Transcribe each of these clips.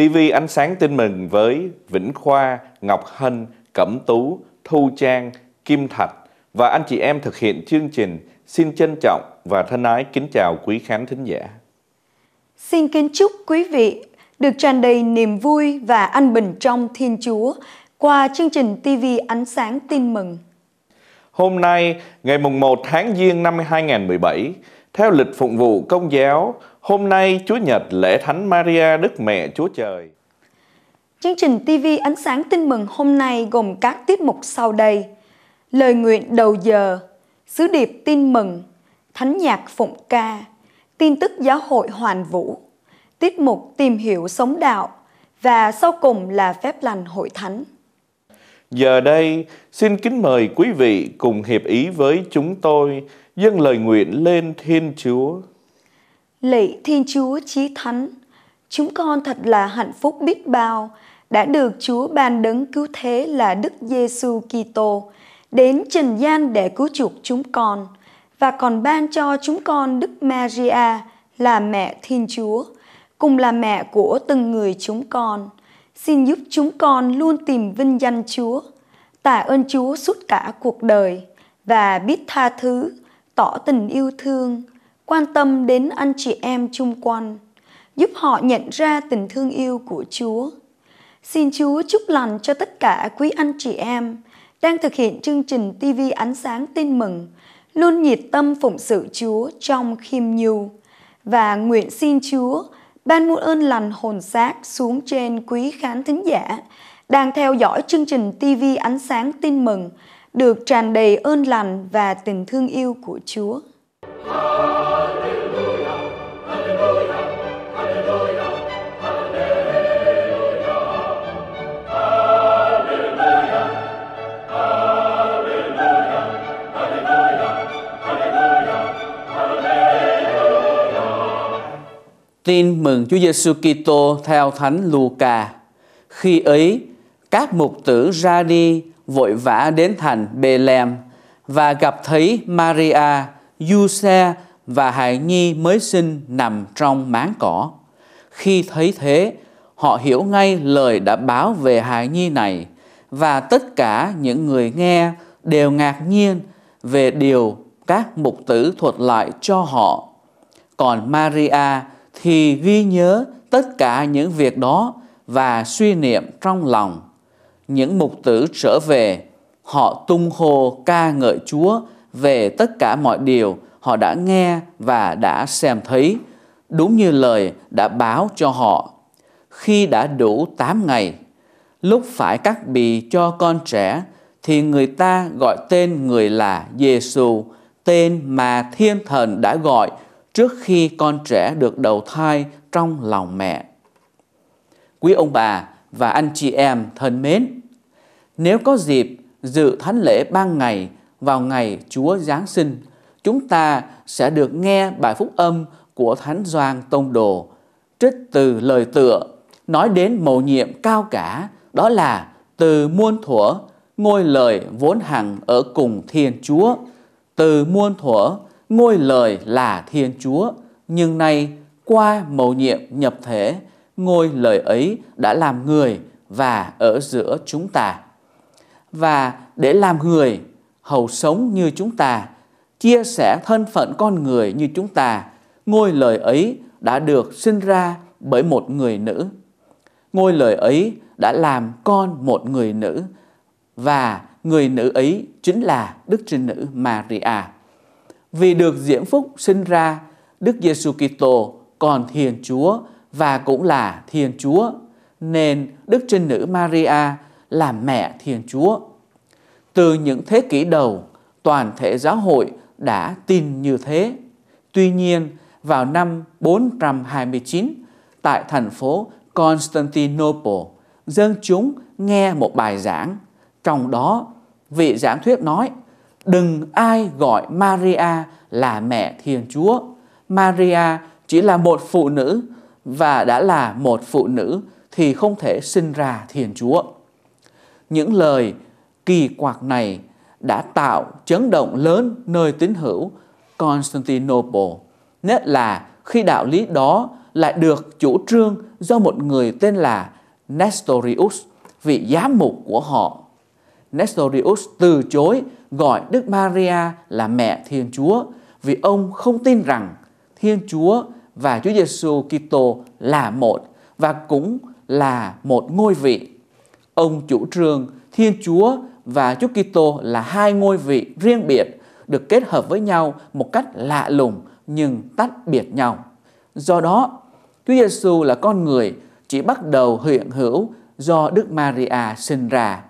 TV Ánh Sáng tin mừng với Vĩnh Khoa, Ngọc Hân, Cẩm Tú, Thu Trang, Kim Thạch và anh chị em thực hiện chương trình xin trân trọng và thân ái kính chào quý khán thính giả. Xin kính chúc quý vị được tràn đầy niềm vui và an bình trong Thiên Chúa qua chương trình TV Ánh Sáng Tin Mừng. Hôm nay, ngày mùng 1 tháng Giêng năm 2017, theo lịch phụng vụ công giáo, Hôm nay Chúa Nhật lễ Thánh Maria Đức Mẹ Chúa Trời. Chương trình TV Ánh sáng Tin mừng hôm nay gồm các tiết mục sau đây. Lời nguyện đầu giờ, sứ điệp tin mừng, thánh nhạc phụng ca, tin tức giáo hội hoàn vũ, tiết mục tìm hiểu sống đạo và sau cùng là phép lành hội thánh. Giờ đây, xin kính mời quý vị cùng hiệp ý với chúng tôi dâng lời nguyện lên Thiên Chúa. Lạy Thiên Chúa Chí Thánh, chúng con thật là hạnh phúc biết bao đã được Chúa ban đấng cứu thế là Đức Giêsu Kitô đến trần gian để cứu chuộc chúng con và còn ban cho chúng con Đức Maria là mẹ Thiên Chúa, cùng là mẹ của từng người chúng con. Xin giúp chúng con luôn tìm vinh danh Chúa, tạ ơn Chúa suốt cả cuộc đời và biết tha thứ, tỏ tình yêu thương quan tâm đến anh chị em chung quanh, giúp họ nhận ra tình thương yêu của Chúa. Xin Chúa chúc lành cho tất cả quý anh chị em đang thực hiện chương trình TV Ánh Sáng Tin Mừng, luôn nhiệt tâm phụng sự Chúa trong khiêm nhu và nguyện xin Chúa ban muôn ơn lành hồn xác xuống trên quý khán thính giả đang theo dõi chương trình TV Ánh Sáng Tin Mừng được tràn đầy ơn lành và tình thương yêu của Chúa. Tin mừng Chúa Giêsu Kitô theo Thánh Luca. Khi ấy, các mục tử ra đi vội vã đến thành Bethlehem và gặp thấy Maria du xe và hài nhi mới sinh nằm trong máng cỏ. Khi thấy thế, họ hiểu ngay lời đã báo về hài nhi này và tất cả những người nghe đều ngạc nhiên về điều các mục tử thuật lại cho họ. Còn Maria thì ghi nhớ tất cả những việc đó và suy niệm trong lòng. Những mục tử trở về, họ tung hô ca ngợi Chúa về tất cả mọi điều họ đã nghe và đã xem thấy, đúng như lời đã báo cho họ. Khi đã đủ 8 ngày, lúc phải cắt bì cho con trẻ, thì người ta gọi tên người là Giêsu, tên mà thiên thần đã gọi trước khi con trẻ được đầu thai trong lòng mẹ. Quý ông bà và anh chị em thân mến, nếu có dịp dự thánh lễ ban ngày vào ngày Chúa Giáng sinh, chúng ta sẽ được nghe bài phúc âm của Thánh Doan Tông Đồ trích từ lời tựa nói đến mầu nhiệm cao cả đó là từ muôn thuở ngôi lời vốn hằng ở cùng Thiên Chúa. Từ muôn thuở ngôi lời là Thiên Chúa, nhưng nay qua mầu nhiệm nhập thể, ngôi lời ấy đã làm người và ở giữa chúng ta. Và để làm người hầu sống như chúng ta, chia sẻ thân phận con người như chúng ta, ngôi lời ấy đã được sinh ra bởi một người nữ. Ngôi lời ấy đã làm con một người nữ và người nữ ấy chính là Đức Trinh Nữ Maria. Vì được diễm phúc sinh ra, Đức Giêsu Kitô còn Thiên Chúa và cũng là Thiên Chúa, nên Đức Trinh Nữ Maria là mẹ Thiên Chúa. Từ những thế kỷ đầu, toàn thể giáo hội đã tin như thế. Tuy nhiên, vào năm 429, tại thành phố Constantinople, dân chúng nghe một bài giảng. Trong đó, vị giảng thuyết nói, đừng ai gọi Maria là mẹ Thiên Chúa. Maria chỉ là một phụ nữ và đã là một phụ nữ thì không thể sinh ra Thiên Chúa. Những lời kỳ quặc này đã tạo chấn động lớn nơi tín hữu Constantinople, nhất là khi đạo lý đó lại được chủ trương do một người tên là Nestorius, vị giám mục của họ. Nestorius từ chối gọi Đức Maria là mẹ Thiên Chúa vì ông không tin rằng Thiên Chúa và Chúa Giêsu Kitô là một và cũng là một ngôi vị. Ông chủ trương Thiên Chúa và Chúa Kitô là hai ngôi vị riêng biệt được kết hợp với nhau một cách lạ lùng nhưng tách biệt nhau. Do đó, Chúa Giêsu là con người chỉ bắt đầu hiện hữu do Đức Maria sinh ra,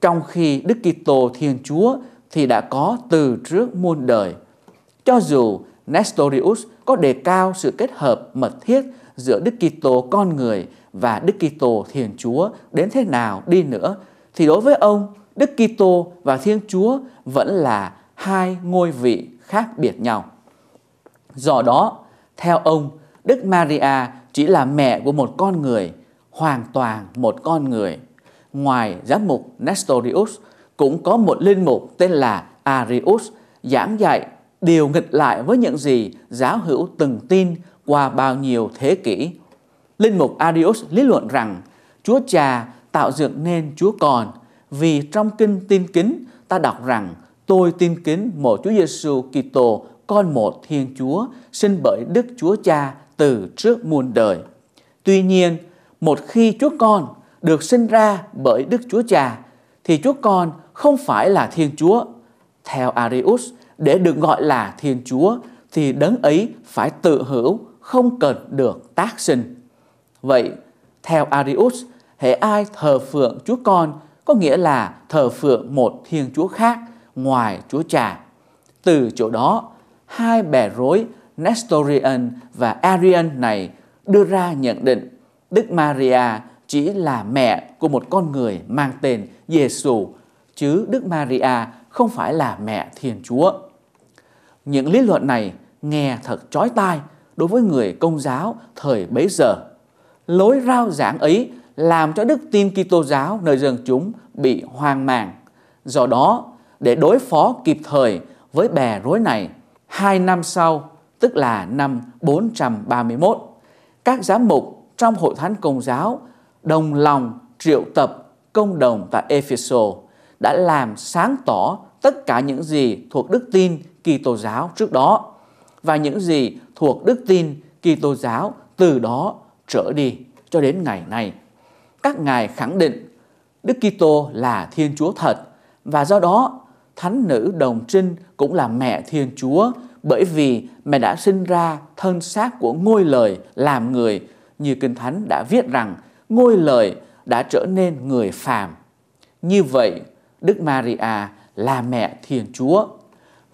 trong khi Đức Kitô Thiên Chúa thì đã có từ trước muôn đời. Cho dù Nestorius có đề cao sự kết hợp mật thiết giữa Đức Kitô con người và Đức Kitô Thiên Chúa đến thế nào đi nữa thì đối với ông Đức Kitô và Thiên Chúa vẫn là hai ngôi vị khác biệt nhau. Do đó, theo ông, Đức Maria chỉ là mẹ của một con người, hoàn toàn một con người. Ngoài giám mục Nestorius, cũng có một linh mục tên là Arius giảng dạy điều nghịch lại với những gì giáo hữu từng tin qua bao nhiêu thế kỷ. Linh mục Arius lý luận rằng Chúa Cha tạo dựng nên Chúa Con vì trong kinh tin kính ta đọc rằng tôi tin kính một Chúa Giêsu Kitô con một Thiên Chúa sinh bởi Đức Chúa Cha từ trước muôn đời. Tuy nhiên, một khi Chúa Con được sinh ra bởi Đức Chúa Cha thì Chúa Con không phải là Thiên Chúa. Theo Arius, để được gọi là Thiên Chúa thì đấng ấy phải tự hữu, không cần được tác sinh. Vậy, theo Arius, hệ ai thờ phượng Chúa Con có nghĩa là thờ phượng một thiên chúa khác ngoài chúa cha. Từ chỗ đó, hai bè rối Nestorian và Arian này đưa ra nhận định Đức Maria chỉ là mẹ của một con người mang tên Giêsu chứ Đức Maria không phải là mẹ Thiên Chúa. Những lý luận này nghe thật chói tai đối với người công giáo thời bấy giờ. Lối rao giảng ấy làm cho đức tin Kitô giáo nơi dân chúng bị hoang mang. Do đó, để đối phó kịp thời với bè rối này, hai năm sau, tức là năm 431, các giám mục trong hội thánh công giáo đồng lòng triệu tập công đồng tại Epheso đã làm sáng tỏ tất cả những gì thuộc đức tin Kitô giáo trước đó và những gì thuộc đức tin Kitô giáo từ đó trở đi cho đến ngày nay các ngài khẳng định Đức Kitô là Thiên Chúa thật và do đó Thánh nữ Đồng Trinh cũng là mẹ Thiên Chúa bởi vì mẹ đã sinh ra thân xác của ngôi lời làm người như Kinh Thánh đã viết rằng ngôi lời đã trở nên người phàm. Như vậy, Đức Maria là mẹ Thiên Chúa.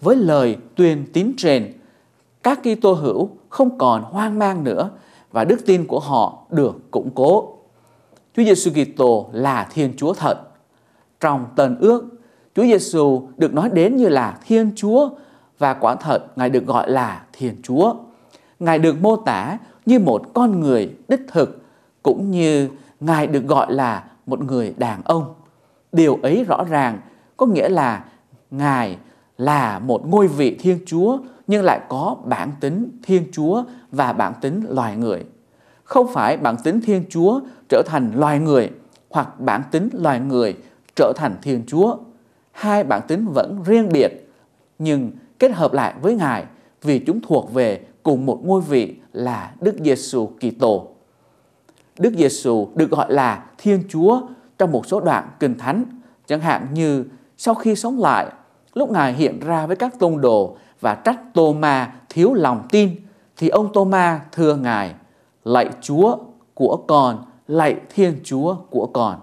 Với lời tuyên tín trên các Kitô hữu không còn hoang mang nữa và đức tin của họ được củng cố. Chúa Giêsu Kitô là Thiên Chúa thật. Trong Tân Ước, Chúa Giêsu được nói đến như là Thiên Chúa và quả thật Ngài được gọi là Thiên Chúa. Ngài được mô tả như một con người đích thực cũng như Ngài được gọi là một người đàn ông. Điều ấy rõ ràng có nghĩa là Ngài là một ngôi vị Thiên Chúa nhưng lại có bản tính Thiên Chúa và bản tính loài người không phải bản tính Thiên Chúa trở thành loài người hoặc bản tính loài người trở thành Thiên Chúa. Hai bản tính vẫn riêng biệt nhưng kết hợp lại với Ngài vì chúng thuộc về cùng một ngôi vị là Đức Giêsu Kitô. Đức Giêsu được gọi là Thiên Chúa trong một số đoạn Kinh Thánh, chẳng hạn như sau khi sống lại, lúc Ngài hiện ra với các tôn đồ và trách Tô-ma thiếu lòng tin, thì ông Tô-ma thưa Ngài – lạy Chúa của con, lạy Thiên Chúa của con.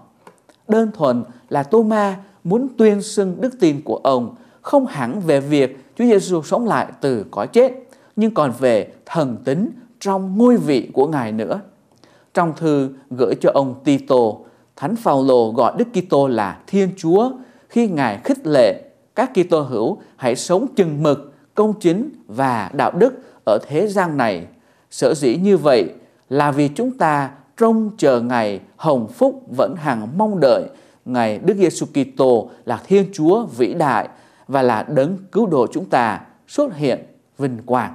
Đơn thuần là Tô-ma muốn tuyên xưng đức tin của ông không hẳn về việc Chúa Giêsu sống lại từ cõi chết, nhưng còn về thần tính trong ngôi vị của Ngài nữa. Trong thư gửi cho ông Tito, Thánh Phaolô gọi Đức Kitô là Thiên Chúa khi Ngài khích lệ các Kitô hữu hãy sống chừng mực, công chính và đạo đức ở thế gian này. Sở dĩ như vậy là vì chúng ta trông chờ ngày hồng phúc vẫn hằng mong đợi ngày Đức Giêsu Kitô là Thiên Chúa vĩ đại và là đấng cứu độ chúng ta xuất hiện vinh quang.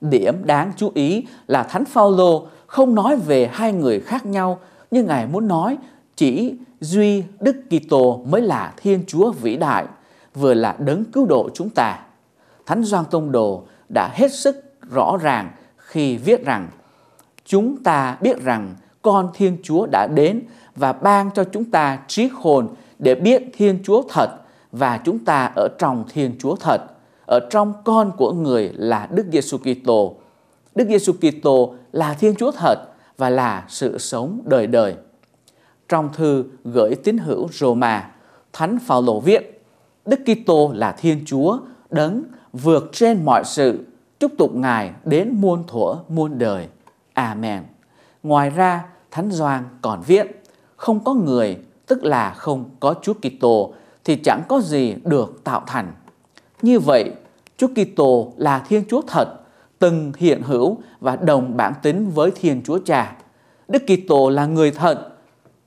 Điểm đáng chú ý là Thánh Phaolô không nói về hai người khác nhau, nhưng ngài muốn nói chỉ duy Đức Kitô mới là Thiên Chúa vĩ đại, vừa là đấng cứu độ chúng ta. Thánh Gioan Tông Đồ đã hết sức rõ ràng khi viết rằng chúng ta biết rằng con Thiên Chúa đã đến và ban cho chúng ta trí hồn để biết Thiên Chúa thật và chúng ta ở trong Thiên Chúa thật, ở trong con của người là Đức Giêsu Kitô. Đức Giêsu Kitô là Thiên Chúa thật và là sự sống đời đời. Trong thư gửi tín hữu Roma, Thánh Phaolô viết: Đức Kitô là Thiên Chúa đấng vượt trên mọi sự, chúc tụng Ngài đến muôn thuở muôn đời. Amen. Ngoài ra, Thánh Doan còn viết, không có người, tức là không có Chúa Kitô thì chẳng có gì được tạo thành. Như vậy, Chúa Kitô là Thiên Chúa thật, từng hiện hữu và đồng bản tính với Thiên Chúa Cha. Đức Kitô là người thật.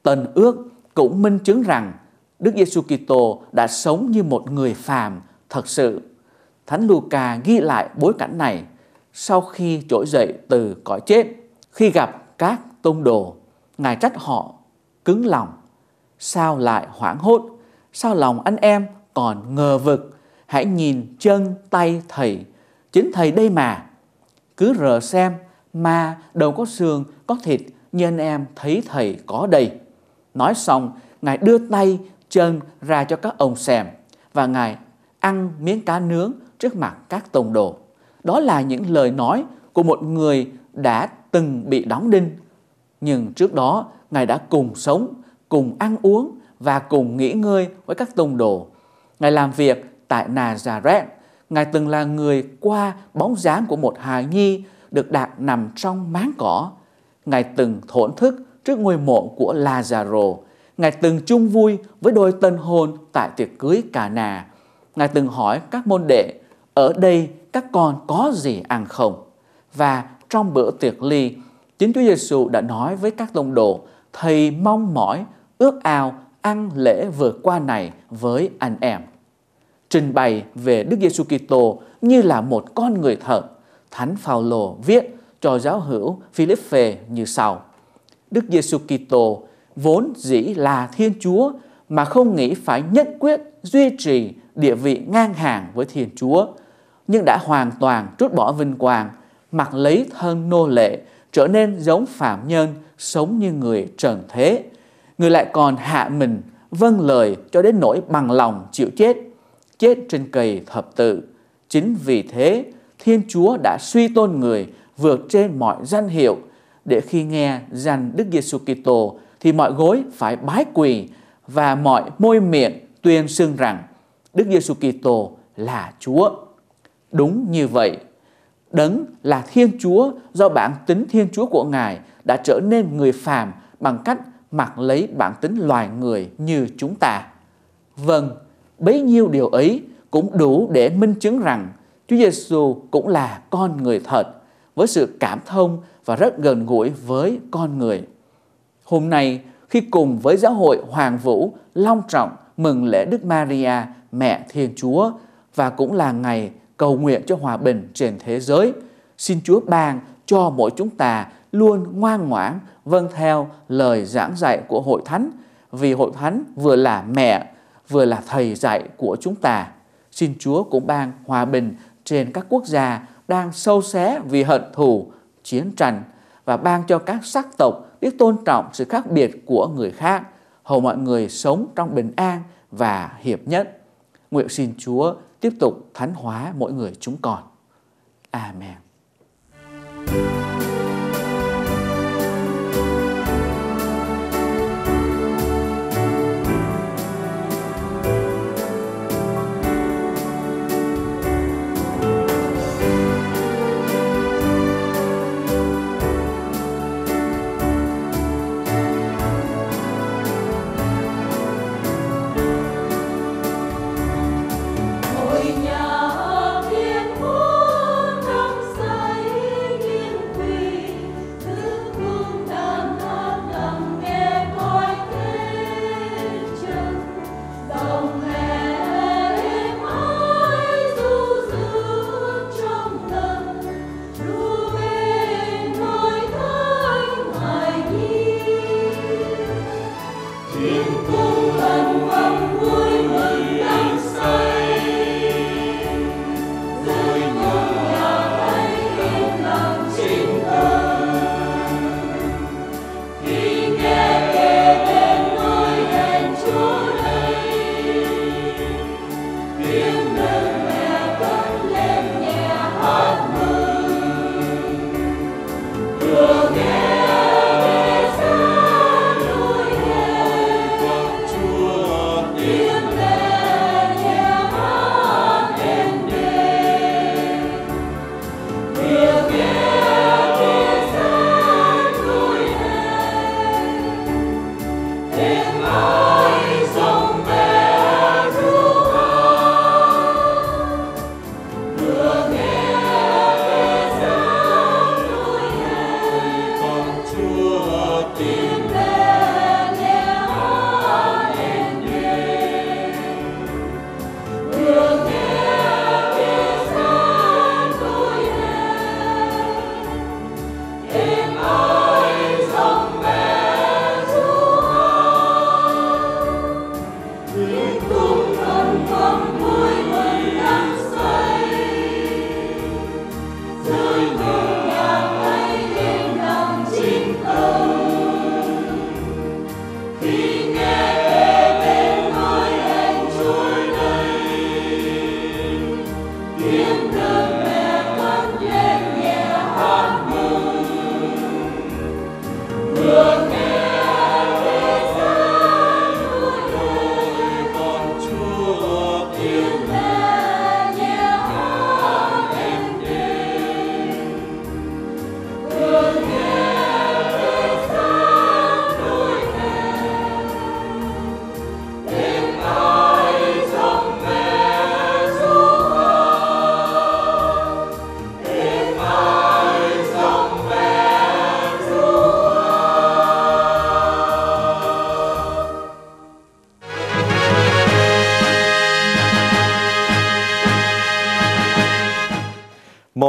Tần ước cũng minh chứng rằng Đức Giêsu Kitô đã sống như một người phàm thật sự. Thánh Luca ghi lại bối cảnh này sau khi trỗi dậy từ cõi chết khi gặp các tông đồ, Ngài trách họ cứng lòng, sao lại hoảng hốt, sao lòng anh em còn ngờ vực, hãy nhìn chân tay thầy, chính thầy đây mà. Cứ rờ xem, mà đâu có xương, có thịt, như anh em thấy thầy có đầy. Nói xong, Ngài đưa tay, chân ra cho các ông xem và Ngài ăn miếng cá nướng trước mặt các tông đồ. Đó là những lời nói của một người đã từng bị đóng đinh. Nhưng trước đó, Ngài đã cùng sống, cùng ăn uống và cùng nghỉ ngơi với các tông đồ. Ngài làm việc tại Nazareth. Ngài từng là người qua bóng dáng của một hài nhi được đặt nằm trong máng cỏ. Ngài từng thổn thức trước ngôi mộ của Lazaro. Ngài từng chung vui với đôi tân hôn tại tiệc cưới Cà Nà. Ngài từng hỏi các môn đệ, ở đây các con có gì ăn không? Và trong bữa tiệc ly, chính Chúa Giêsu đã nói với các tông đồ: "Thầy mong mỏi, ước ao ăn lễ vừa qua này với anh em." Trình bày về Đức Giêsu Kitô như là một con người thật, Thánh Phaolô viết cho giáo hữu Philippe như sau: Đức Giêsu Kitô vốn dĩ là Thiên Chúa mà không nghĩ phải nhất quyết duy trì địa vị ngang hàng với Thiên Chúa, nhưng đã hoàn toàn trút bỏ vinh quang mặc lấy thân nô lệ, trở nên giống phạm nhân, sống như người trần thế. Người lại còn hạ mình, vâng lời cho đến nỗi bằng lòng chịu chết, chết trên cây thập tự. Chính vì thế, Thiên Chúa đã suy tôn người vượt trên mọi danh hiệu, để khi nghe danh Đức Giêsu Kitô thì mọi gối phải bái quỳ và mọi môi miệng tuyên xưng rằng Đức Giêsu Kitô là Chúa. Đúng như vậy, Đấng là Thiên Chúa do bản tính Thiên Chúa của Ngài đã trở nên người phàm bằng cách mặc lấy bản tính loài người như chúng ta. Vâng, bấy nhiêu điều ấy cũng đủ để minh chứng rằng Chúa Giêsu cũng là con người thật với sự cảm thông và rất gần gũi với con người. Hôm nay khi cùng với giáo hội Hoàng Vũ long trọng mừng lễ Đức Maria mẹ Thiên Chúa và cũng là ngày cầu nguyện cho hòa bình trên thế giới. Xin Chúa ban cho mỗi chúng ta luôn ngoan ngoãn vâng theo lời giảng dạy của hội thánh vì hội thánh vừa là mẹ vừa là thầy dạy của chúng ta. Xin Chúa cũng ban hòa bình trên các quốc gia đang sâu xé vì hận thù, chiến tranh và ban cho các sắc tộc biết tôn trọng sự khác biệt của người khác, hầu mọi người sống trong bình an và hiệp nhất. Nguyện xin Chúa tiếp tục thánh hóa mỗi người chúng con. Amen.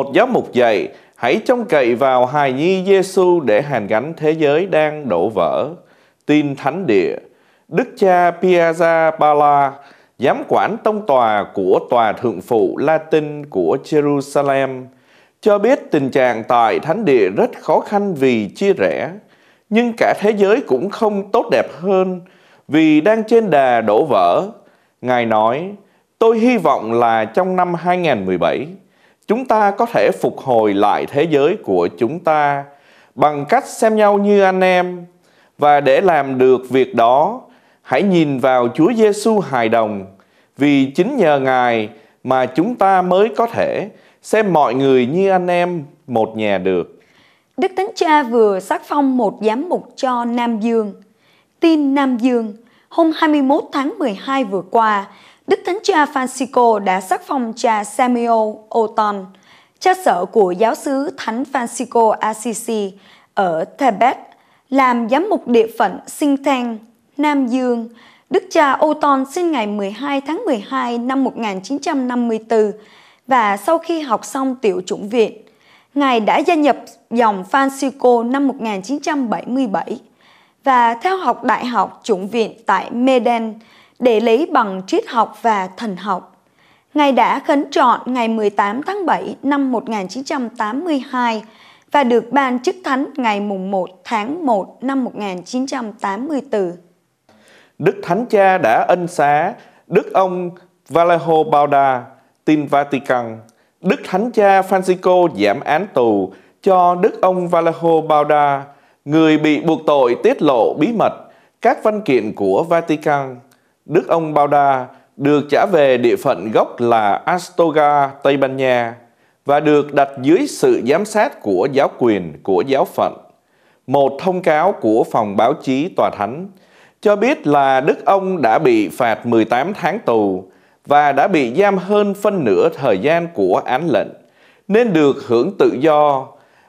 một giáo mục dạy, hãy trông cậy vào hài nhi Giêsu để hàn gánh thế giới đang đổ vỡ. Tin Thánh Địa, Đức cha Piazza Bala, giám quản tông tòa của Tòa Thượng Phụ Latin của Jerusalem, cho biết tình trạng tại Thánh Địa rất khó khăn vì chia rẽ, nhưng cả thế giới cũng không tốt đẹp hơn vì đang trên đà đổ vỡ. Ngài nói, tôi hy vọng là trong năm 2017, chúng ta có thể phục hồi lại thế giới của chúng ta bằng cách xem nhau như anh em và để làm được việc đó hãy nhìn vào Chúa Giêsu hài đồng vì chính nhờ Ngài mà chúng ta mới có thể xem mọi người như anh em một nhà được. Đức Thánh Cha vừa xác phong một giám mục cho Nam Dương. Tin Nam Dương, hôm 21 tháng 12 vừa qua, Đức Thánh Cha Francisco đã sắc phong cha Samuel Oton, cha sở của giáo sứ Thánh Francisco Assisi ở Tibet, làm giám mục địa phận Sinh Thang, Nam Dương. Đức cha Oton sinh ngày 12 tháng 12 năm 1954 và sau khi học xong tiểu chủng viện, Ngài đã gia nhập dòng Francisco năm 1977 và theo học đại học chủng viện tại Medellin để lấy bằng triết học và thần học. Ngài đã khấn chọn ngày 18 tháng 7 năm 1982 và được ban chức thánh ngày mùng 1 tháng 1 năm 1984. Đức Thánh Cha đã ân xá Đức ông Vallejo Bauda, tin Vatican. Đức Thánh Cha Francisco giảm án tù cho Đức ông Vallejo Bauda, người bị buộc tội tiết lộ bí mật các văn kiện của Vatican. Đức ông Bauda được trả về địa phận gốc là Astoga, Tây Ban Nha và được đặt dưới sự giám sát của giáo quyền của giáo phận. Một thông cáo của phòng báo chí tòa thánh cho biết là Đức ông đã bị phạt 18 tháng tù và đã bị giam hơn phân nửa thời gian của án lệnh nên được hưởng tự do.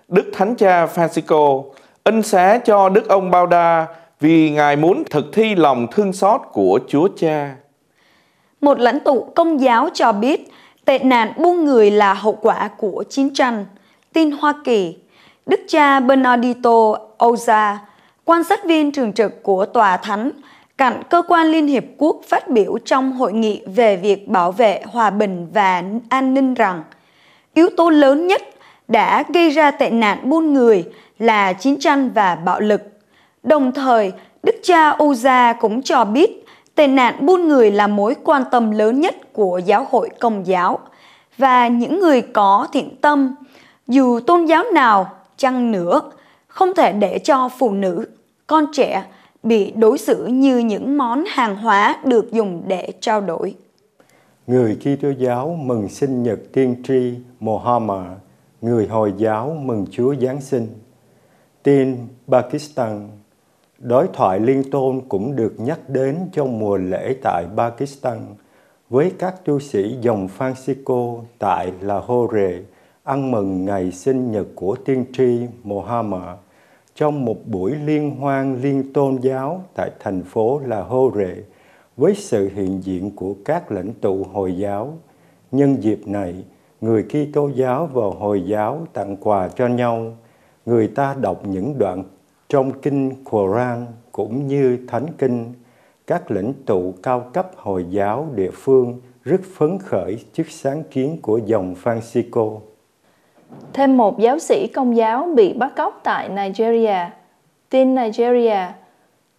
Đức Thánh Cha Francisco ân xá cho Đức ông Bauda vì Ngài muốn thực thi lòng thương xót của Chúa Cha. Một lãnh tụ công giáo cho biết tệ nạn buôn người là hậu quả của chiến tranh. Tin Hoa Kỳ, Đức cha Bernardito Oza, quan sát viên thường trực của Tòa Thánh, cạnh cơ quan Liên Hiệp Quốc phát biểu trong hội nghị về việc bảo vệ hòa bình và an ninh rằng yếu tố lớn nhất đã gây ra tệ nạn buôn người là chiến tranh và bạo lực Đồng thời, Đức cha Uza cũng cho biết tệ nạn buôn người là mối quan tâm lớn nhất của giáo hội công giáo và những người có thiện tâm, dù tôn giáo nào chăng nữa, không thể để cho phụ nữ, con trẻ bị đối xử như những món hàng hóa được dùng để trao đổi. Người Kitô giáo mừng sinh nhật tiên tri Muhammad, người Hồi giáo mừng Chúa Giáng sinh. Tin Pakistan Đối thoại liên tôn cũng được nhắc đến trong mùa lễ tại Pakistan với các tu sĩ dòng Francisco tại Lahore ăn mừng ngày sinh nhật của tiên tri Muhammad trong một buổi liên hoan liên tôn giáo tại thành phố Lahore với sự hiện diện của các lãnh tụ Hồi giáo. Nhân dịp này, người Kitô giáo và Hồi giáo tặng quà cho nhau. Người ta đọc những đoạn trong kinh Quran cũng như thánh kinh, các lãnh tụ cao cấp Hồi giáo địa phương rất phấn khởi trước sáng kiến của dòng Francisco. Thêm một giáo sĩ công giáo bị bắt cóc tại Nigeria. Tin Nigeria,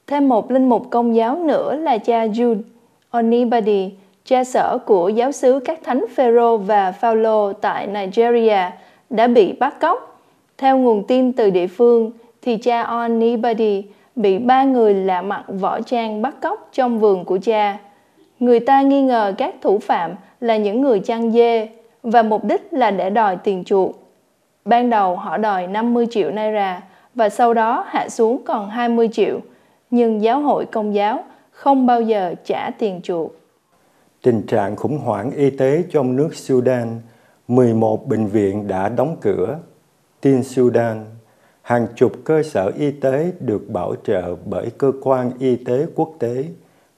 thêm một linh mục công giáo nữa là cha Jude Onibadi, cha sở của giáo xứ các thánh Phêrô và Phaolô tại Nigeria đã bị bắt cóc. Theo nguồn tin từ địa phương, thì cha Onibadi bị ba người lạ mặt võ trang bắt cóc trong vườn của cha. Người ta nghi ngờ các thủ phạm là những người chăn dê và mục đích là để đòi tiền chuộc. Ban đầu họ đòi 50 triệu naira và sau đó hạ xuống còn 20 triệu, nhưng giáo hội công giáo không bao giờ trả tiền chuộc. Tình trạng khủng hoảng y tế trong nước Sudan, 11 bệnh viện đã đóng cửa. Tin Sudan hàng chục cơ sở y tế được bảo trợ bởi cơ quan y tế quốc tế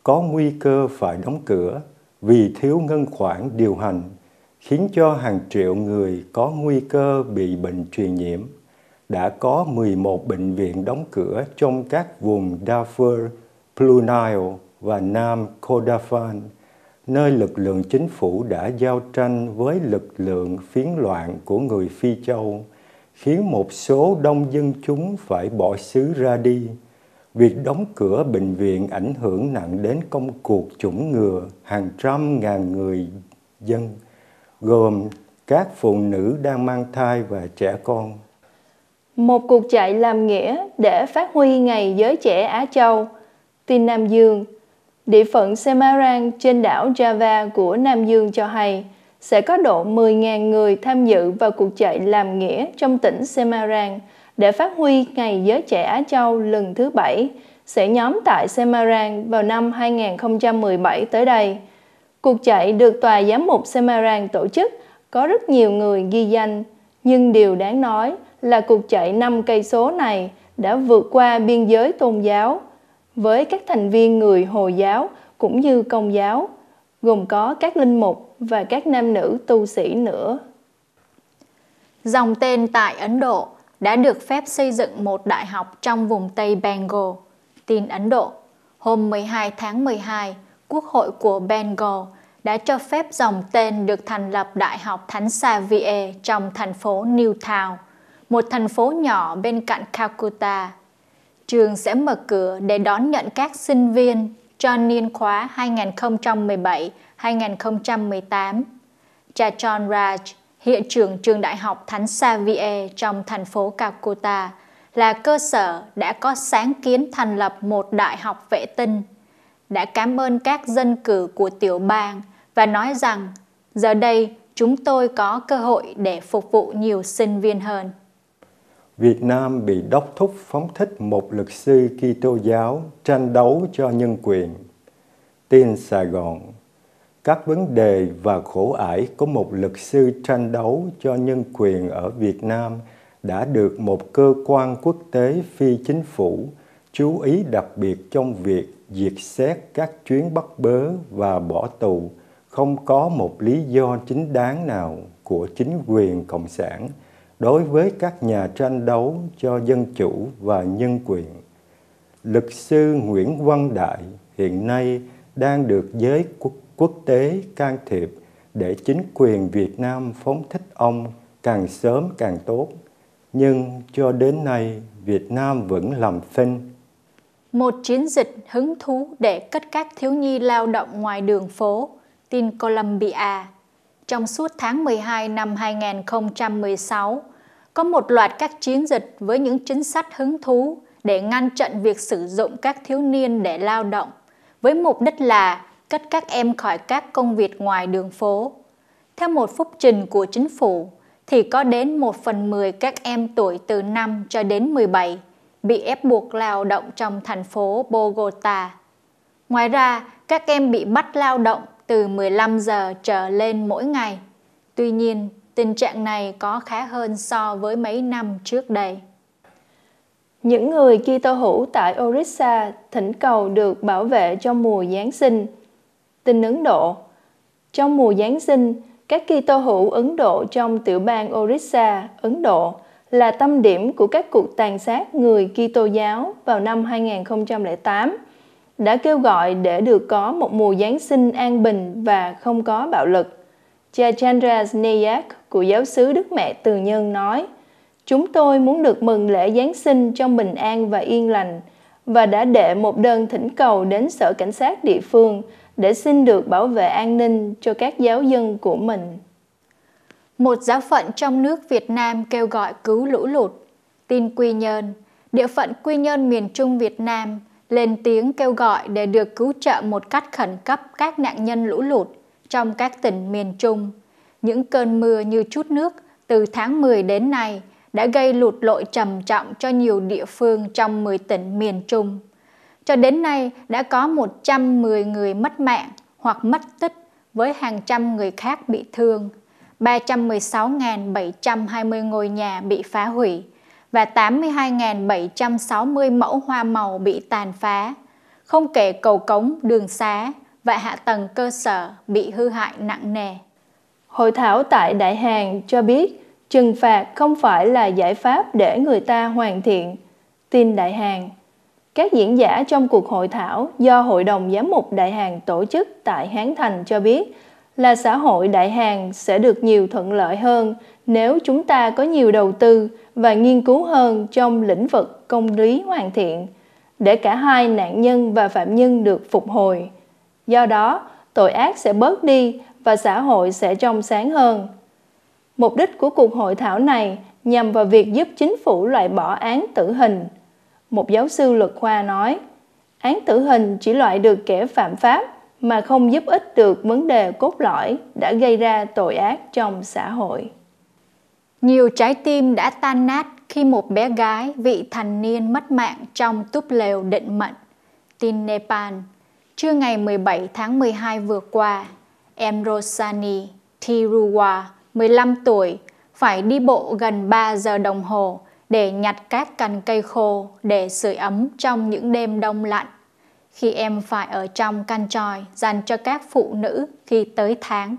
có nguy cơ phải đóng cửa vì thiếu ngân khoản điều hành, khiến cho hàng triệu người có nguy cơ bị bệnh truyền nhiễm. Đã có 11 bệnh viện đóng cửa trong các vùng Darfur, Blue Nile và Nam Kordofan, nơi lực lượng chính phủ đã giao tranh với lực lượng phiến loạn của người Phi Châu khiến một số đông dân chúng phải bỏ xứ ra đi. Việc đóng cửa bệnh viện ảnh hưởng nặng đến công cuộc chủng ngừa hàng trăm ngàn người dân, gồm các phụ nữ đang mang thai và trẻ con. Một cuộc chạy làm nghĩa để phát huy ngày giới trẻ Á Châu, tin Nam Dương. Địa phận Semarang trên đảo Java của Nam Dương cho hay, sẽ có độ 10.000 người tham dự vào cuộc chạy làm nghĩa trong tỉnh Semarang để phát huy Ngày Giới Trẻ Á Châu lần thứ bảy sẽ nhóm tại Semarang vào năm 2017 tới đây. Cuộc chạy được Tòa Giám mục Semarang tổ chức có rất nhiều người ghi danh, nhưng điều đáng nói là cuộc chạy 5 cây số này đã vượt qua biên giới tôn giáo với các thành viên người Hồi giáo cũng như Công giáo – gồm có các linh mục và các nam nữ tu sĩ nữa. Dòng tên tại Ấn Độ đã được phép xây dựng một đại học trong vùng Tây Bengal, tin Ấn Độ. Hôm 12 tháng 12, Quốc hội của Bengal đã cho phép dòng tên được thành lập Đại học Thánh Xavier trong thành phố Newtown, một thành phố nhỏ bên cạnh Calcutta. Trường sẽ mở cửa để đón nhận các sinh viên cho niên khóa 2017-2018. Cha John Raj, hiệu trưởng trường đại học Thánh Xavier trong thành phố Calcutta, là cơ sở đã có sáng kiến thành lập một đại học vệ tinh, đã cảm ơn các dân cử của tiểu bang và nói rằng giờ đây chúng tôi có cơ hội để phục vụ nhiều sinh viên hơn. Việt Nam bị đốc thúc phóng thích một luật sư Kitô giáo tranh đấu cho nhân quyền. Tin Sài Gòn Các vấn đề và khổ ải của một luật sư tranh đấu cho nhân quyền ở Việt Nam đã được một cơ quan quốc tế phi chính phủ chú ý đặc biệt trong việc diệt xét các chuyến bắt bớ và bỏ tù không có một lý do chính đáng nào của chính quyền cộng sản – đối với các nhà tranh đấu cho dân chủ và nhân quyền. Lực sư Nguyễn Văn Đại hiện nay đang được giới quốc, quốc tế can thiệp để chính quyền Việt Nam phóng thích ông càng sớm càng tốt. Nhưng cho đến nay, Việt Nam vẫn làm phinh. Một chiến dịch hứng thú để cất các thiếu nhi lao động ngoài đường phố, tin Colombia. Trong suốt tháng 12 năm 2016, có một loạt các chiến dịch với những chính sách hứng thú để ngăn chặn việc sử dụng các thiếu niên để lao động với mục đích là cất các em khỏi các công việc ngoài đường phố. Theo một phúc trình của chính phủ, thì có đến 1 phần 10 các em tuổi từ 5 cho đến 17 bị ép buộc lao động trong thành phố Bogota. Ngoài ra, các em bị bắt lao động từ 15 giờ trở lên mỗi ngày. Tuy nhiên, Tình trạng này có khá hơn so với mấy năm trước đây. Những người Kitô hữu tại Orissa thỉnh cầu được bảo vệ trong mùa Giáng sinh. Tin Ấn Độ Trong mùa Giáng sinh, các Kitô hữu Ấn Độ trong tiểu bang Orissa, Ấn Độ là tâm điểm của các cuộc tàn sát người Kitô giáo vào năm 2008 đã kêu gọi để được có một mùa Giáng sinh an bình và không có bạo lực. Jachandra Sneyak của giáo sứ Đức Mẹ Từ Nhân nói, Chúng tôi muốn được mừng lễ Giáng sinh trong bình an và yên lành và đã đệ một đơn thỉnh cầu đến sở cảnh sát địa phương để xin được bảo vệ an ninh cho các giáo dân của mình. Một giáo phận trong nước Việt Nam kêu gọi cứu lũ lụt. Tin Quy Nhơn, địa phận Quy Nhơn miền Trung Việt Nam lên tiếng kêu gọi để được cứu trợ một cách khẩn cấp các nạn nhân lũ lụt trong các tỉnh miền Trung. Những cơn mưa như chút nước từ tháng 10 đến nay đã gây lụt lội trầm trọng cho nhiều địa phương trong 10 tỉnh miền Trung. Cho đến nay đã có 110 người mất mạng hoặc mất tích với hàng trăm người khác bị thương, 316.720 ngôi nhà bị phá hủy và 82.760 mẫu hoa màu bị tàn phá, không kể cầu cống, đường xá, và hạ tầng cơ sở bị hư hại nặng nề. Hội thảo tại Đại Hàn cho biết trừng phạt không phải là giải pháp để người ta hoàn thiện. Tin Đại Hàn Các diễn giả trong cuộc hội thảo do Hội đồng Giám mục Đại Hàn tổ chức tại Hán Thành cho biết là xã hội Đại Hàn sẽ được nhiều thuận lợi hơn nếu chúng ta có nhiều đầu tư và nghiên cứu hơn trong lĩnh vực công lý hoàn thiện để cả hai nạn nhân và phạm nhân được phục hồi Do đó, tội ác sẽ bớt đi và xã hội sẽ trong sáng hơn. Mục đích của cuộc hội thảo này nhằm vào việc giúp chính phủ loại bỏ án tử hình. Một giáo sư luật khoa nói, án tử hình chỉ loại được kẻ phạm pháp mà không giúp ích được vấn đề cốt lõi đã gây ra tội ác trong xã hội. Nhiều trái tim đã tan nát khi một bé gái vị thành niên mất mạng trong túp lều định mệnh. Tin Nepal Trưa ngày 17 tháng 12 vừa qua, em Rosani Tiruwa, 15 tuổi, phải đi bộ gần 3 giờ đồng hồ để nhặt các cành cây khô để sưởi ấm trong những đêm đông lạnh. Khi em phải ở trong căn tròi dành cho các phụ nữ khi tới tháng,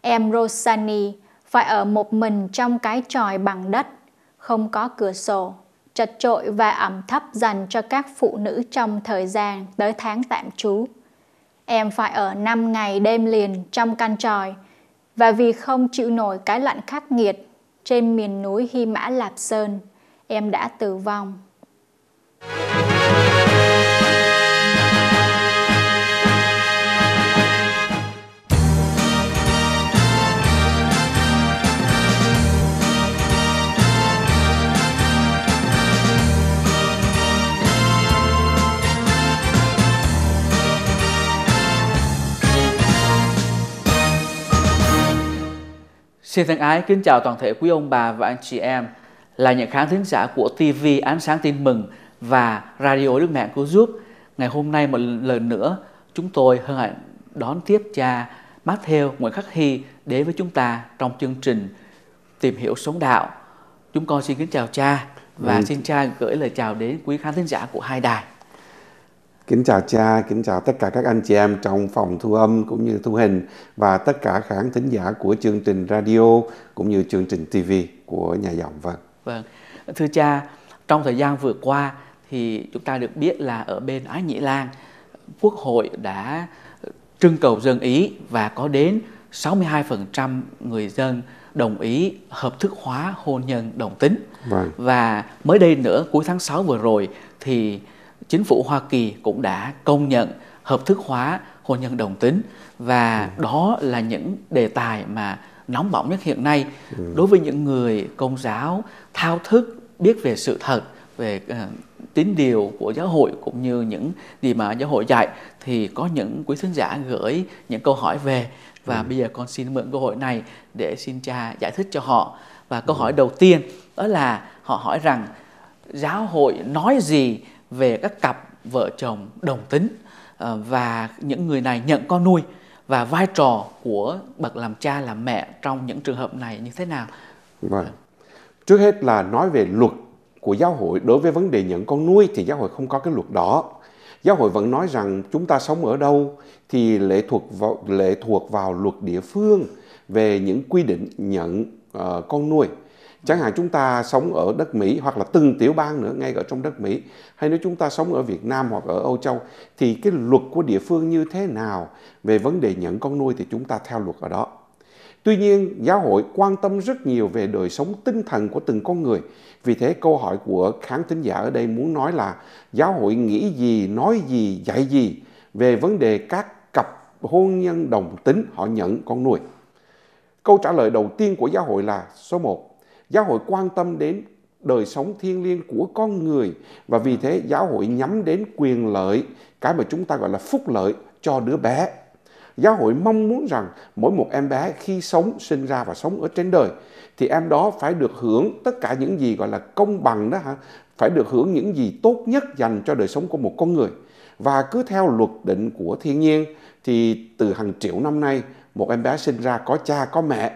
em Rosani phải ở một mình trong cái tròi bằng đất, không có cửa sổ chật trội và ẩm thấp dành cho các phụ nữ trong thời gian tới tháng tạm trú. Em phải ở 5 ngày đêm liền trong căn tròi và vì không chịu nổi cái lạnh khắc nghiệt trên miền núi Hy Mã Lạp Sơn, em đã tử vong. Xin thân ái kính chào toàn thể quý ông bà và anh chị em là những khán thính giả của TV Ánh Sáng Tin Mừng và Radio Đức Mẹ Cứu Giúp. Ngày hôm nay một lần nữa, chúng tôi hân hạnh đón tiếp cha Matthew Nguyễn Khắc Hy đến với chúng ta trong chương trình Tìm hiểu sống đạo. Chúng con xin kính chào cha và ừ. xin cha gửi lời chào đến quý khán thính giả của hai đài. Kính chào cha, kính chào tất cả các anh chị em trong phòng thu âm cũng như thu hình và tất cả khán thính giả của chương trình radio cũng như chương trình TV của nhà giọng vâng. Vâng. Thưa cha, trong thời gian vừa qua thì chúng ta được biết là ở bên Á Nhĩ Lan, Quốc hội đã trưng cầu dân ý và có đến 62% người dân đồng ý hợp thức hóa hôn nhân đồng tính. Vâng. Và mới đây nữa cuối tháng 6 vừa rồi thì chính phủ Hoa Kỳ cũng đã công nhận hợp thức hóa hôn nhân đồng tính và ừ. đó là những đề tài mà nóng bỏng nhất hiện nay ừ. đối với những người công giáo thao thức biết về sự thật về uh, tín điều của giáo hội cũng như những gì mà giáo hội dạy thì có những quý thính giả gửi những câu hỏi về và ừ. bây giờ con xin mượn cơ hội này để xin cha giải thích cho họ và câu ừ. hỏi đầu tiên đó là họ hỏi rằng giáo hội nói gì về các cặp vợ chồng đồng tính ờ, và những người này nhận con nuôi và vai trò của bậc làm cha làm mẹ trong những trường hợp này như thế nào? Vâng. Trước hết là nói về luật của giáo hội đối với vấn đề nhận con nuôi thì giáo hội không có cái luật đó. Giáo hội vẫn nói rằng chúng ta sống ở đâu thì lệ thuộc vào lệ thuộc vào luật địa phương về những quy định nhận uh, con nuôi chẳng hạn chúng ta sống ở đất Mỹ hoặc là từng tiểu bang nữa ngay ở trong đất Mỹ hay nếu chúng ta sống ở Việt Nam hoặc ở Âu Châu thì cái luật của địa phương như thế nào về vấn đề nhận con nuôi thì chúng ta theo luật ở đó. Tuy nhiên, giáo hội quan tâm rất nhiều về đời sống tinh thần của từng con người. Vì thế câu hỏi của khán thính giả ở đây muốn nói là giáo hội nghĩ gì, nói gì, dạy gì về vấn đề các cặp hôn nhân đồng tính họ nhận con nuôi. Câu trả lời đầu tiên của giáo hội là số 1 giáo hội quan tâm đến đời sống thiêng liêng của con người và vì thế giáo hội nhắm đến quyền lợi cái mà chúng ta gọi là phúc lợi cho đứa bé giáo hội mong muốn rằng mỗi một em bé khi sống sinh ra và sống ở trên đời thì em đó phải được hưởng tất cả những gì gọi là công bằng đó hả phải được hưởng những gì tốt nhất dành cho đời sống của một con người và cứ theo luật định của thiên nhiên thì từ hàng triệu năm nay một em bé sinh ra có cha có mẹ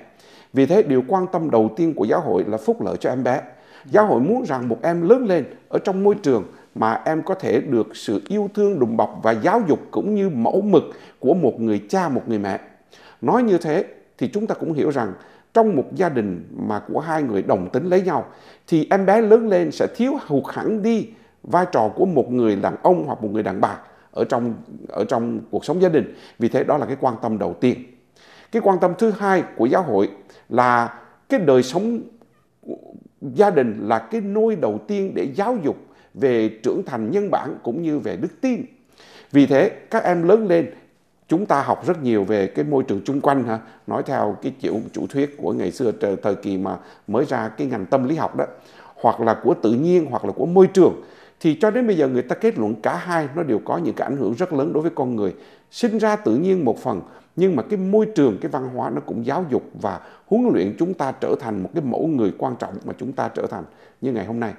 vì thế điều quan tâm đầu tiên của giáo hội là phúc lợi cho em bé. Giáo hội muốn rằng một em lớn lên ở trong môi trường mà em có thể được sự yêu thương đùm bọc và giáo dục cũng như mẫu mực của một người cha, một người mẹ. Nói như thế thì chúng ta cũng hiểu rằng trong một gia đình mà của hai người đồng tính lấy nhau thì em bé lớn lên sẽ thiếu hụt hẳn đi vai trò của một người đàn ông hoặc một người đàn bà ở trong ở trong cuộc sống gia đình. Vì thế đó là cái quan tâm đầu tiên. Cái quan tâm thứ hai của giáo hội là cái đời sống gia đình là cái nôi đầu tiên để giáo dục về trưởng thành nhân bản cũng như về đức tin. Vì thế các em lớn lên chúng ta học rất nhiều về cái môi trường chung quanh ha, nói theo cái kiểu chủ thuyết của ngày xưa thời kỳ mà mới ra cái ngành tâm lý học đó, hoặc là của tự nhiên hoặc là của môi trường thì cho đến bây giờ người ta kết luận cả hai nó đều có những cái ảnh hưởng rất lớn đối với con người sinh ra tự nhiên một phần nhưng mà cái môi trường cái văn hóa nó cũng giáo dục và huấn luyện chúng ta trở thành một cái mẫu người quan trọng mà chúng ta trở thành như ngày hôm nay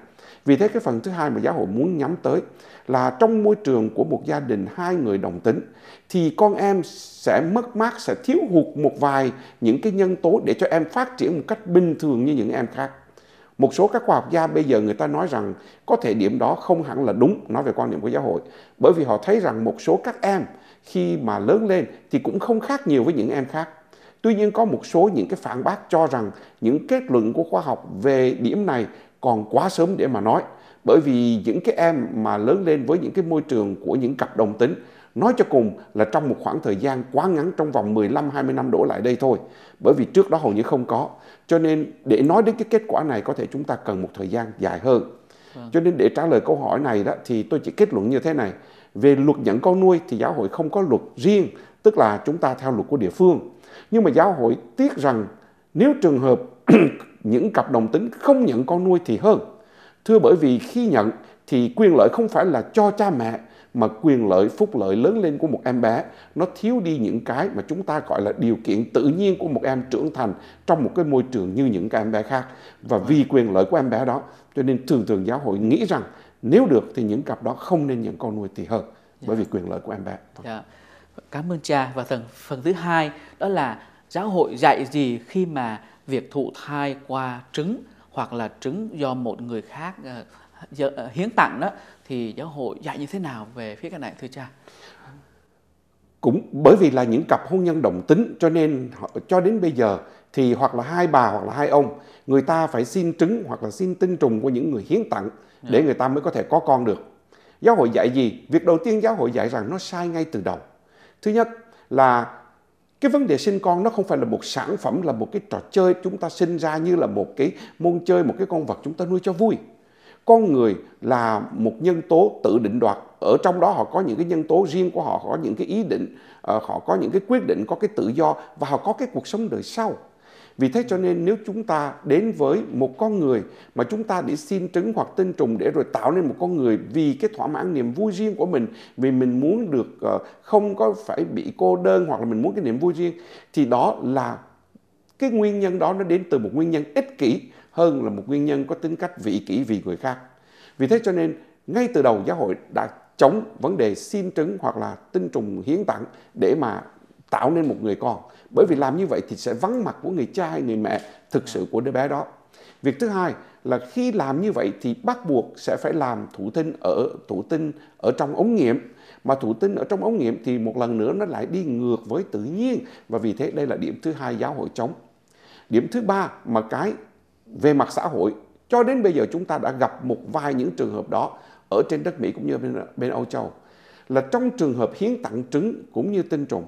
vì thế cái phần thứ hai mà giáo hội muốn nhắm tới là trong môi trường của một gia đình hai người đồng tính thì con em sẽ mất mát sẽ thiếu hụt một vài những cái nhân tố để cho em phát triển một cách bình thường như những em khác một số các khoa học gia bây giờ người ta nói rằng có thể điểm đó không hẳn là đúng nói về quan niệm của giáo hội bởi vì họ thấy rằng một số các em khi mà lớn lên thì cũng không khác nhiều với những em khác. Tuy nhiên có một số những cái phản bác cho rằng những kết luận của khoa học về điểm này còn quá sớm để mà nói. Bởi vì những cái em mà lớn lên với những cái môi trường của những cặp đồng tính Nói cho cùng là trong một khoảng thời gian quá ngắn trong vòng 15-20 năm đổ lại đây thôi. Bởi vì trước đó hầu như không có. Cho nên để nói đến cái kết quả này có thể chúng ta cần một thời gian dài hơn. Vâng. Cho nên để trả lời câu hỏi này đó thì tôi chỉ kết luận như thế này. Về luật nhận con nuôi thì giáo hội không có luật riêng, tức là chúng ta theo luật của địa phương. Nhưng mà giáo hội tiếc rằng nếu trường hợp những cặp đồng tính không nhận con nuôi thì hơn. Thưa bởi vì khi nhận thì quyền lợi không phải là cho cha mẹ mà quyền lợi phúc lợi lớn lên của một em bé nó thiếu đi những cái mà chúng ta gọi là điều kiện tự nhiên của một em trưởng thành trong một cái môi trường như những cái em bé khác và vì quyền lợi của em bé đó cho nên thường thường giáo hội nghĩ rằng nếu được thì những cặp đó không nên nhận con nuôi thì hơn bởi dạ. vì quyền lợi của em bé. Vâng. Dạ. Cảm ơn cha và phần phần thứ hai đó là giáo hội dạy gì khi mà việc thụ thai qua trứng hoặc là trứng do một người khác ờ, ờ, hiến tặng đó thì giáo hội dạy như thế nào về phía cái này thưa cha? cũng bởi vì là những cặp hôn nhân đồng tính cho nên cho đến bây giờ thì hoặc là hai bà hoặc là hai ông người ta phải xin trứng hoặc là xin tinh trùng của những người hiến tặng dạ. để người ta mới có thể có con được giáo hội dạy gì việc đầu tiên giáo hội dạy rằng nó sai ngay từ đầu thứ nhất là cái vấn đề sinh con nó không phải là một sản phẩm là một cái trò chơi chúng ta sinh ra như là một cái môn chơi một cái con vật chúng ta nuôi cho vui con người là một nhân tố tự định đoạt ở trong đó họ có những cái nhân tố riêng của họ, họ có những cái ý định, ờ, họ có những cái quyết định, có cái tự do và họ có cái cuộc sống đời sau. Vì thế cho nên nếu chúng ta đến với một con người mà chúng ta để xin trứng hoặc tinh trùng để rồi tạo nên một con người vì cái thỏa mãn niềm vui riêng của mình, vì mình muốn được ờ, không có phải bị cô đơn hoặc là mình muốn cái niềm vui riêng thì đó là cái nguyên nhân đó nó đến từ một nguyên nhân ích kỷ hơn là một nguyên nhân có tính cách vị kỷ vì người khác. Vì thế cho nên ngay từ đầu giáo hội đã chống vấn đề xin trứng hoặc là tinh trùng hiến tặng để mà tạo nên một người con bởi vì làm như vậy thì sẽ vắng mặt của người cha hay người mẹ thực sự của đứa bé đó việc thứ hai là khi làm như vậy thì bắt buộc sẽ phải làm thụ tinh ở thụ tinh ở trong ống nghiệm mà thụ tinh ở trong ống nghiệm thì một lần nữa nó lại đi ngược với tự nhiên và vì thế đây là điểm thứ hai giáo hội chống điểm thứ ba mà cái về mặt xã hội cho đến bây giờ chúng ta đã gặp một vài những trường hợp đó ở trên đất Mỹ cũng như bên, bên Âu Châu là trong trường hợp hiến tặng trứng cũng như tinh trùng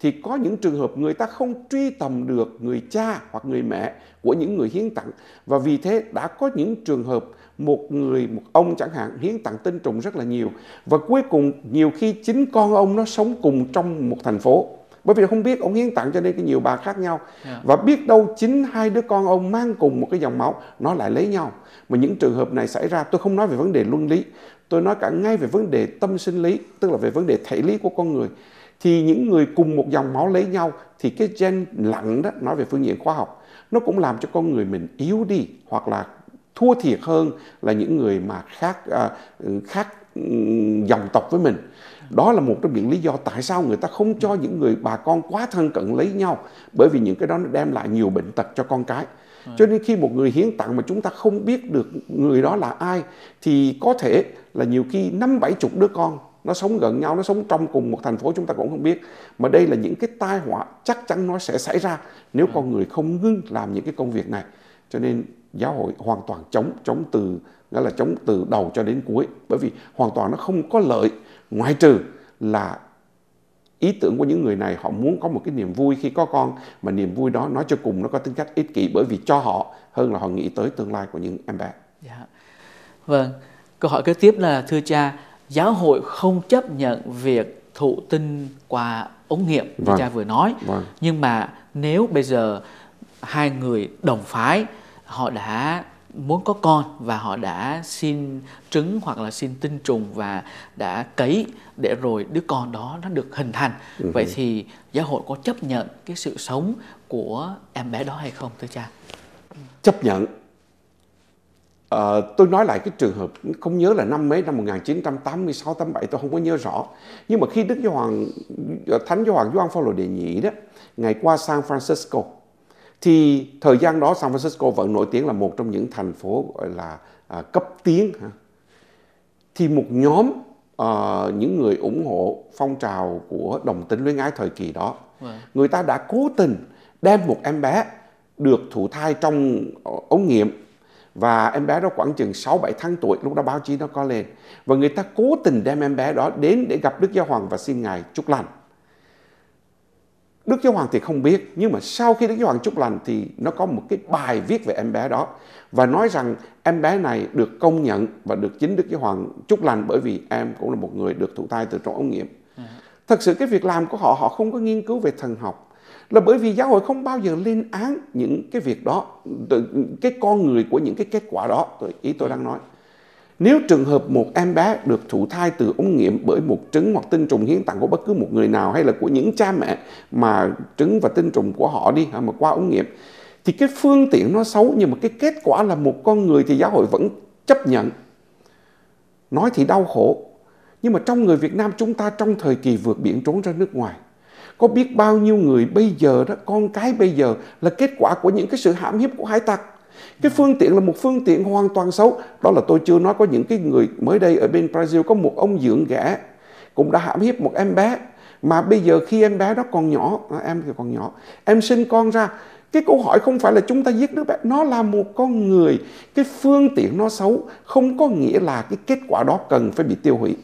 thì có những trường hợp người ta không truy tầm được người cha hoặc người mẹ của những người hiến tặng và vì thế đã có những trường hợp một người một ông chẳng hạn hiến tặng tinh trùng rất là nhiều và cuối cùng nhiều khi chính con ông nó sống cùng trong một thành phố bởi vì không biết ông hiến tặng cho nên cái nhiều bà khác nhau yeah. Dạ. và biết đâu chính hai đứa con ông mang cùng một cái dòng máu nó lại lấy nhau mà những trường hợp này xảy ra tôi không nói về vấn đề luân lý tôi nói cả ngay về vấn đề tâm sinh lý tức là về vấn đề thể lý của con người thì những người cùng một dòng máu lấy nhau thì cái gen lặng đó nói về phương diện khoa học nó cũng làm cho con người mình yếu đi hoặc là thua thiệt hơn là những người mà khác uh, khác dòng tộc với mình đó là một trong những lý do tại sao người ta không cho những người bà con quá thân cận lấy nhau bởi vì những cái đó nó đem lại nhiều bệnh tật cho con cái cho nên khi một người hiến tặng mà chúng ta không biết được người đó là ai thì có thể là nhiều khi năm bảy chục đứa con nó sống gần nhau nó sống trong cùng một thành phố chúng ta cũng không biết mà đây là những cái tai họa chắc chắn nó sẽ xảy ra nếu con người không ngưng làm những cái công việc này cho nên giáo hội hoàn toàn chống chống từ nghĩa là chống từ đầu cho đến cuối bởi vì hoàn toàn nó không có lợi ngoại trừ là ý tưởng của những người này họ muốn có một cái niềm vui khi có con mà niềm vui đó nói cho cùng nó có tính cách ích kỷ bởi vì cho họ hơn là họ nghĩ tới tương lai của những em bé. Dạ. Vâng. Câu hỏi kế tiếp là thưa cha, giáo hội không chấp nhận việc thụ tinh qua ống nghiệm như vâng. cha vừa nói. Vâng. Nhưng mà nếu bây giờ hai người đồng phái họ đã muốn có con và họ đã xin trứng hoặc là xin tinh trùng và đã cấy để rồi đứa con đó nó được hình thành ừ. vậy thì giáo hội có chấp nhận cái sự sống của em bé đó hay không thưa cha chấp nhận à, tôi nói lại cái trường hợp không nhớ là năm mấy năm 1986 87 tôi không có nhớ rõ nhưng mà khi Đức Giáo hoàng Thánh Giáo hoàng Gioan Phaolô đệ nhị đó ngày qua San Francisco thì thời gian đó San Francisco vẫn nổi tiếng là một trong những thành phố gọi là à, cấp tiến ha. thì một nhóm à, những người ủng hộ phong trào của đồng tính luyến ái thời kỳ đó wow. Vâng. người ta đã cố tình đem một em bé được thụ thai trong ờ, ống nghiệm và em bé đó khoảng chừng 6 7 tháng tuổi lúc đó báo chí nó có lên và người ta cố tình đem em bé đó đến để gặp Đức Giáo Hoàng và xin ngài chúc lành Đức Giáo Hoàng thì không biết nhưng mà sau khi Đức Giáo Hoàng chúc lành thì nó có một cái bài viết về em bé đó và nói rằng em bé này được công nhận và được chính Đức Giáo Hoàng chúc lành bởi vì em cũng là một người được thụ thai từ trong ống nghiệm. Ừ. Thật sự cái việc làm của họ họ không có nghiên cứu về thần học là bởi vì giáo hội không bao giờ lên án những cái việc đó cái con người của những cái kết quả đó tôi ý tôi đang ừ. nói nếu trường hợp một em bé được thụ thai từ ống nghiệm bởi một trứng hoặc tinh trùng hiến tặng của bất cứ một người nào hay là của những cha mẹ mà trứng và tinh trùng của họ đi mà qua ống nghiệm thì cái phương tiện nó xấu nhưng mà cái kết quả là một con người thì giáo hội vẫn chấp nhận. Nói thì đau khổ nhưng mà trong người Việt Nam chúng ta trong thời kỳ vượt biển trốn ra nước ngoài có biết bao nhiêu người bây giờ đó con cái bây giờ là kết quả của những cái sự hãm hiếp của hải tặc cái phương tiện là một phương tiện hoàn toàn xấu đó là tôi chưa nói có những cái người mới đây ở bên Brazil có một ông dưỡng gã cũng đã hãm hiếp một em bé mà bây giờ khi em bé đó còn nhỏ à, em thì còn nhỏ em sinh con ra cái câu hỏi không phải là chúng ta giết đứa bé nó là một con người cái phương tiện nó xấu không có nghĩa là cái kết quả đó cần phải bị tiêu hủy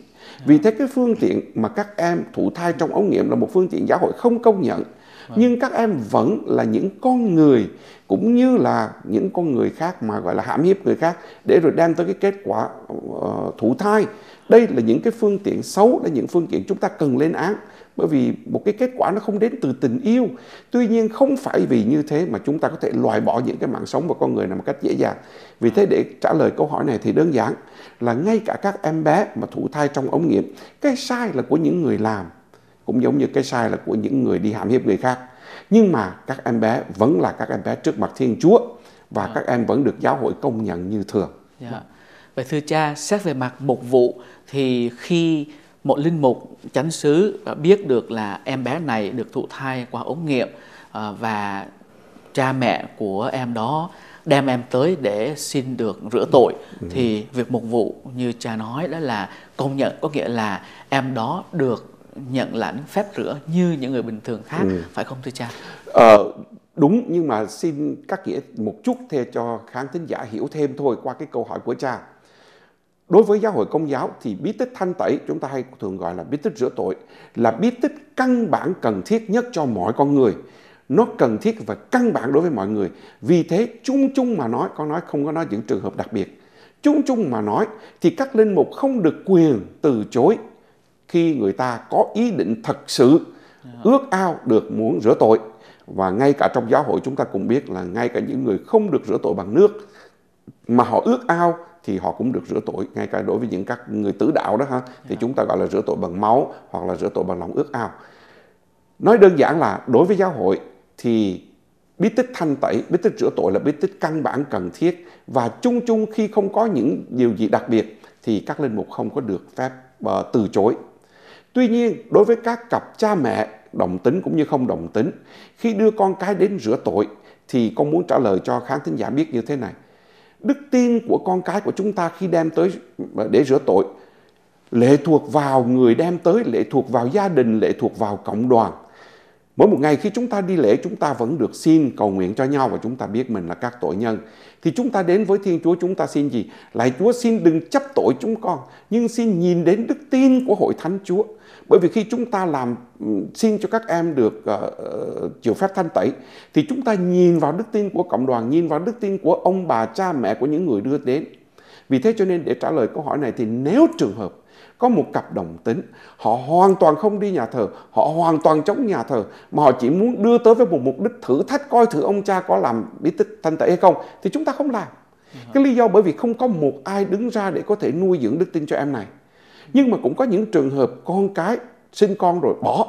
vì thế cái phương tiện mà các em thụ thai trong ống nghiệm là một phương tiện giáo hội không công nhận Vâng. nhưng các em vẫn là những con người cũng như là những con người khác mà gọi là hãm hiếp người khác để rồi đem tới cái kết quả ờ, thụ thai đây là những cái phương tiện xấu là những phương tiện chúng ta cần lên án bởi vì một cái kết quả nó không đến từ tình yêu tuy nhiên không phải vì như thế mà chúng ta có thể loại bỏ những cái mạng sống và con người này một cách dễ dàng vì thế để trả lời câu hỏi này thì đơn giản là ngay cả các em bé mà thụ thai trong ống nghiệm cái sai là của những người làm cũng giống như cái sai là của những người đi hãm hiếp người khác nhưng mà các em bé vẫn là các em bé trước mặt thiên chúa và à. các em vẫn được giáo hội công nhận như thường dạ. vậy thưa cha xét về mặt mục vụ thì khi một linh mục chánh xứ biết được là em bé này được thụ thai qua ống nghiệm à, và cha mẹ của em đó đem em tới để xin được rửa tội ừ. thì việc mục vụ như cha nói đó là công nhận có nghĩa là em đó được nhận lãnh phép rửa như những người bình thường khác ừ. phải không thưa cha ờ, đúng nhưng mà xin các nghĩa một chút theo cho khán thính giả hiểu thêm thôi qua cái câu hỏi của cha đối với giáo hội công giáo thì bí tích thanh tẩy chúng ta hay thường gọi là bí tích rửa tội là bí tích căn bản cần thiết nhất cho mọi con người nó cần thiết và căn bản đối với mọi người vì thế chung chung mà nói con nói không có nói những trường hợp đặc biệt chung chung mà nói thì các linh mục không được quyền từ chối khi người ta có ý định thật sự ước ao được muốn rửa tội và ngay cả trong giáo hội chúng ta cũng biết là ngay cả những người không được rửa tội bằng nước mà họ ước ao thì họ cũng được rửa tội ngay cả đối với những các người tử đạo đó ha thì dạ. chúng ta gọi là rửa tội bằng máu hoặc là rửa tội bằng lòng ước ao nói đơn giản là đối với giáo hội thì bí tích thanh tẩy bí tích rửa tội là bí tích căn bản cần thiết và chung chung khi không có những điều gì đặc biệt thì các linh mục không có được phép uh, từ chối Tuy nhiên, đối với các cặp cha mẹ đồng tính cũng như không đồng tính, khi đưa con cái đến rửa tội thì con muốn trả lời cho khán thính giả biết như thế này. Đức tin của con cái của chúng ta khi đem tới để rửa tội lệ thuộc vào người đem tới, lệ thuộc vào gia đình, lệ thuộc vào cộng đoàn. Mỗi một ngày khi chúng ta đi lễ chúng ta vẫn được xin cầu nguyện cho nhau và chúng ta biết mình là các tội nhân. Thì chúng ta đến với Thiên Chúa chúng ta xin gì? Lại Chúa xin đừng chấp tội chúng con, nhưng xin nhìn đến đức tin của hội thánh Chúa bởi vì khi chúng ta làm ừ, xin cho các em được uh, chịu phép thanh tẩy thì chúng ta nhìn vào đức tin của cộng đoàn nhìn vào đức tin của ông bà cha mẹ của những người đưa đến vì thế cho nên để trả lời câu hỏi này thì nếu trường hợp có một cặp đồng tính họ hoàn toàn không đi nhà thờ họ hoàn toàn chống nhà thờ mà họ chỉ muốn đưa tới với một mục đích thử thách coi thử ông cha có làm bí tích thanh tẩy hay không thì chúng ta không làm ừ cái lý do bởi vì không có một ai đứng ra để có thể nuôi dưỡng đức tin cho em này nhưng mà cũng có những trường hợp con cái sinh con rồi bỏ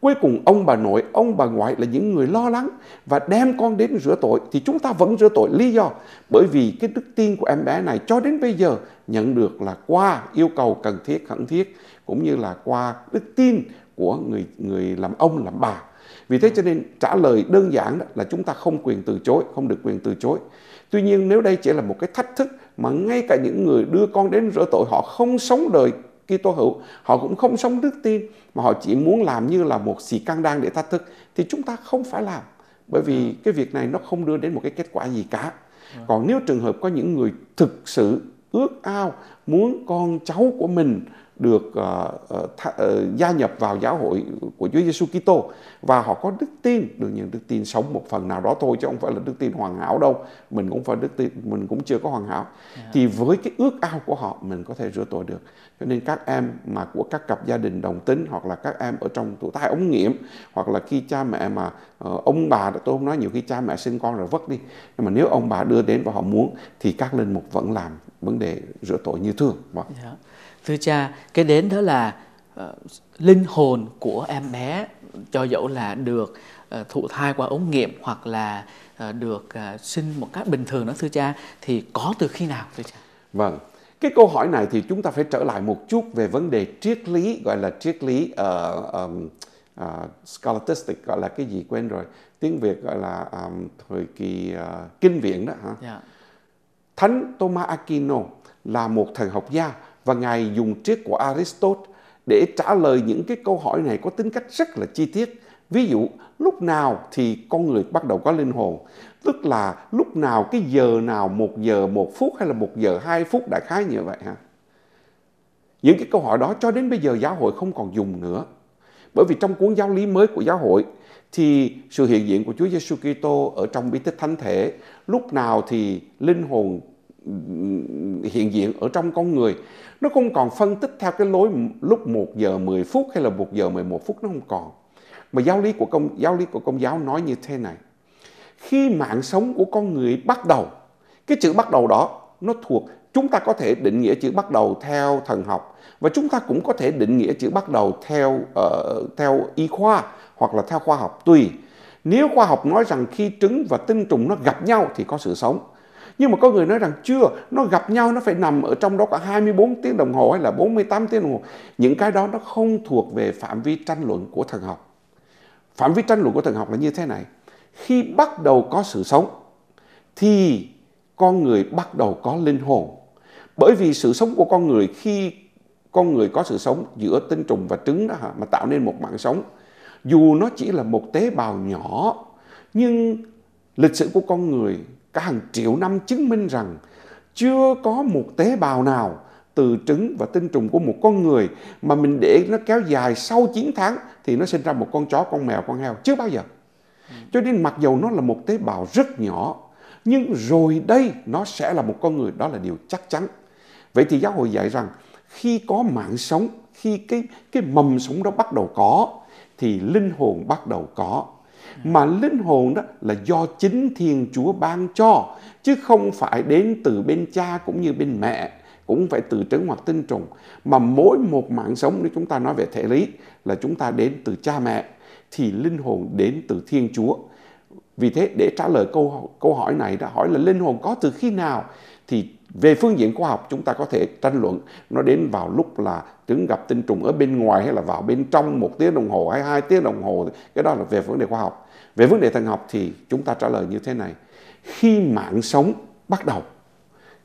cuối cùng ông bà nội ông bà ngoại là những người lo lắng và đem con đến rửa tội thì chúng ta vẫn rửa tội lý do bởi vì cái đức tin của em bé này cho đến bây giờ nhận được là qua yêu cầu cần thiết khẩn thiết cũng như là qua đức tin của người người làm ông làm bà vì thế cho nên trả lời đơn giản đó là chúng ta không quyền từ chối không được quyền từ chối Tuy nhiên nếu đây chỉ là một cái thách thức mà ngay cả những người đưa con đến rửa tội họ không sống đời Kitô hữu, họ cũng không sống đức tin mà họ chỉ muốn làm như là một xì căng đan để thách thức thì chúng ta không phải làm bởi vì à. cái việc này nó không đưa đến một cái kết quả gì cả. À. Còn nếu trường hợp có những người thực sự ước ao muốn con cháu của mình được uh, tha, uh, gia nhập vào giáo hội của Chúa Giêsu Kitô và họ có đức tin đương nhiên đức tin sống một phần nào đó thôi chứ không phải là đức tin hoàn hảo đâu mình cũng phải đức tin mình cũng chưa có hoàn hảo yeah. Dạ. thì với cái ước ao của họ mình có thể rửa tội được cho nên các em mà của các cặp gia đình đồng tính hoặc là các em ở trong tuổi thai ống nghiệm hoặc là khi cha mẹ mà uh, ông bà tôi không nói nhiều khi cha mẹ sinh con rồi vất đi nhưng mà nếu ông bà đưa đến và họ muốn thì các linh mục vẫn làm vấn đề rửa tội như thường. Vâng. Yeah. Dạ thưa cha cái đến đó là uh, linh hồn của em bé cho dẫu là được uh, thụ thai qua ống nghiệm hoặc là uh, được uh, sinh một cách bình thường đó thưa cha thì có từ khi nào thưa cha vâng cái câu hỏi này thì chúng ta phải trở lại một chút về vấn đề triết lý gọi là triết lý uh, um, uh, scholastic gọi là cái gì quên rồi tiếng việt gọi là um, thời kỳ uh, kinh viện đó hả yeah. Dạ. thánh thomas aquino là một thần học gia và Ngài dùng triết của Aristotle để trả lời những cái câu hỏi này có tính cách rất là chi tiết. Ví dụ, lúc nào thì con người bắt đầu có linh hồn? Tức là lúc nào, cái giờ nào, một giờ, một phút hay là một giờ, hai phút đại khái như vậy ha? Những cái câu hỏi đó cho đến bây giờ giáo hội không còn dùng nữa. Bởi vì trong cuốn giáo lý mới của giáo hội thì sự hiện diện của Chúa Giêsu Kitô ở trong bí tích thánh thể lúc nào thì linh hồn hiện diện ở trong con người nó không còn phân tích theo cái lối lúc 1 giờ 10 phút hay là 1 giờ 11 phút nó không còn mà giáo lý của công giáo lý của công giáo nói như thế này khi mạng sống của con người bắt đầu cái chữ bắt đầu đó nó thuộc chúng ta có thể định nghĩa chữ bắt đầu theo thần học và chúng ta cũng có thể định nghĩa chữ bắt đầu theo uh, theo y khoa hoặc là theo khoa học tùy nếu khoa học nói rằng khi trứng và tinh trùng nó gặp nhau thì có sự sống nhưng mà có người nói rằng chưa nó gặp nhau nó phải nằm ở trong đó cả 24 tiếng đồng hồ hay là 48 tiếng đồng hồ những cái đó nó không thuộc về phạm vi tranh luận của thần học phạm vi tranh luận của thần học là như thế này khi bắt đầu có sự sống thì con người bắt đầu có linh hồn bởi vì sự sống của con người khi con người có sự sống giữa tinh trùng và trứng đó mà tạo nên một mạng sống dù nó chỉ là một tế bào nhỏ nhưng lịch sử của con người cả hàng triệu năm chứng minh rằng chưa có một tế bào nào từ trứng và tinh trùng của một con người mà mình để nó kéo dài sau 9 tháng thì nó sinh ra một con chó, con mèo, con heo. Chưa bao giờ. Cho nên mặc dầu nó là một tế bào rất nhỏ nhưng rồi đây nó sẽ là một con người đó là điều chắc chắn. Vậy thì giáo hội dạy rằng khi có mạng sống, khi cái cái mầm sống đó bắt đầu có thì linh hồn bắt đầu có mà linh hồn đó là do chính Thiên Chúa ban cho chứ không phải đến từ bên cha cũng như bên mẹ cũng phải từ trứng hoặc tinh trùng mà mỗi một mạng sống nếu chúng ta nói về thể lý là chúng ta đến từ cha mẹ thì linh hồn đến từ Thiên Chúa vì thế để trả lời câu câu hỏi này đã hỏi là linh hồn có từ khi nào thì về phương diện khoa học chúng ta có thể tranh luận nó đến vào lúc là trứng gặp tinh trùng ở bên ngoài hay là vào bên trong một tiếng đồng hồ hay hai tiếng đồng hồ cái đó là về vấn đề khoa học về vấn đề thần học thì chúng ta trả lời như thế này khi mạng sống bắt đầu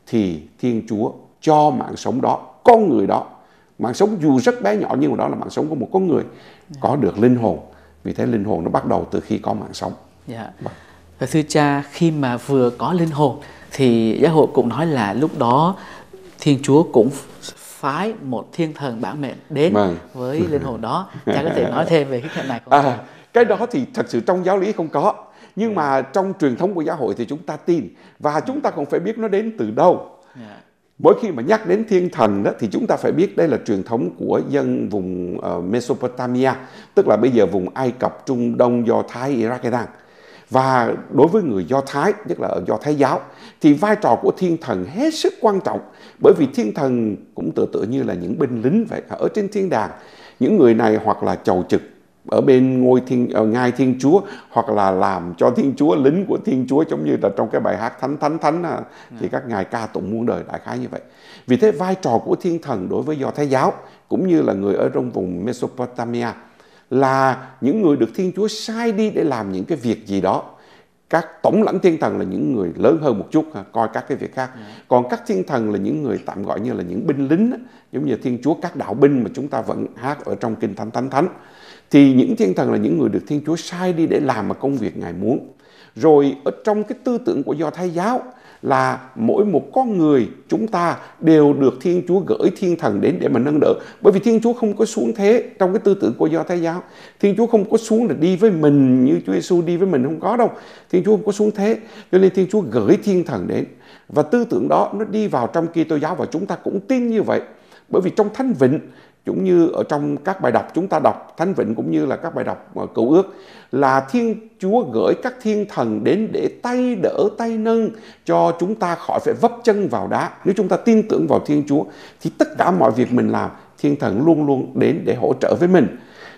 thì thiên chúa cho mạng sống đó con người đó mạng sống dù rất bé nhỏ nhưng mà đó là mạng sống của một con người yeah. có dạ. được linh hồn vì thế linh hồn nó bắt đầu từ khi có mạng sống yeah. Dạ. Vâng. thưa cha khi mà vừa có linh hồn thì giáo hội cũng nói là lúc đó thiên chúa cũng phái một thiên thần bản mệnh đến vâng. với linh hồn đó cha có thể nói thêm về cái cạnh này không à, cái đó thì thật sự trong giáo lý không có nhưng dạ. mà trong truyền thống của giáo hội thì chúng ta tin và chúng ta cũng phải biết nó đến từ đâu dạ. mỗi khi mà nhắc đến thiên thần đó thì chúng ta phải biết đây là truyền thống của dân vùng uh, Mesopotamia tức là bây giờ vùng Ai Cập Trung Đông Do Thái Iraq Iran và đối với người Do Thái nhất là ở Do Thái giáo thì vai trò của thiên thần hết sức quan trọng bởi vì thiên thần cũng tự tự như là những binh lính vậy ở trên thiên đàng những người này hoặc là chầu trực ở bên ngôi thiên ở ờ, ngai thiên chúa hoặc là làm cho thiên chúa lính của thiên chúa giống như là trong cái bài hát thánh thánh thánh à, ừ. thì các ngài ca tụng muôn đời đại khái như vậy vì thế vai trò của thiên thần đối với do thái giáo cũng như là người ở trong vùng mesopotamia là những người được Thiên Chúa sai đi để làm những cái việc gì đó các tổng lãnh thiên thần là những người lớn hơn một chút coi các cái việc khác dạ. còn các thiên thần là những người tạm gọi như là những binh lính giống như thiên chúa các đạo binh mà chúng ta vẫn hát ở trong kinh thánh thánh thánh thì những thiên thần là những người được thiên chúa sai đi để làm mà công việc ngài muốn rồi ở trong cái tư tưởng của do thái giáo là mỗi một con người chúng ta đều được Thiên Chúa gửi thiên thần đến để mà nâng đỡ. Bởi vì Thiên Chúa không có xuống thế trong cái tư tưởng của Do Thái giáo. Thiên Chúa không có xuống là đi với mình như Chúa Giêsu đi với mình không có đâu. Thiên Chúa không có xuống thế. Cho nên Thiên Chúa gửi thiên thần đến. Và tư tưởng đó nó đi vào trong Kitô giáo và chúng ta cũng tin như vậy. Bởi vì trong thánh vịnh cũng như ở trong các bài đọc chúng ta đọc thánh vịnh cũng như là các bài đọc ờ, cầu ước là thiên chúa gửi các thiên thần đến để tay đỡ tay nâng cho chúng ta khỏi phải vấp chân vào đá nếu chúng ta tin tưởng vào thiên chúa thì tất cả mọi việc mình làm thiên thần luôn luôn đến để hỗ trợ với mình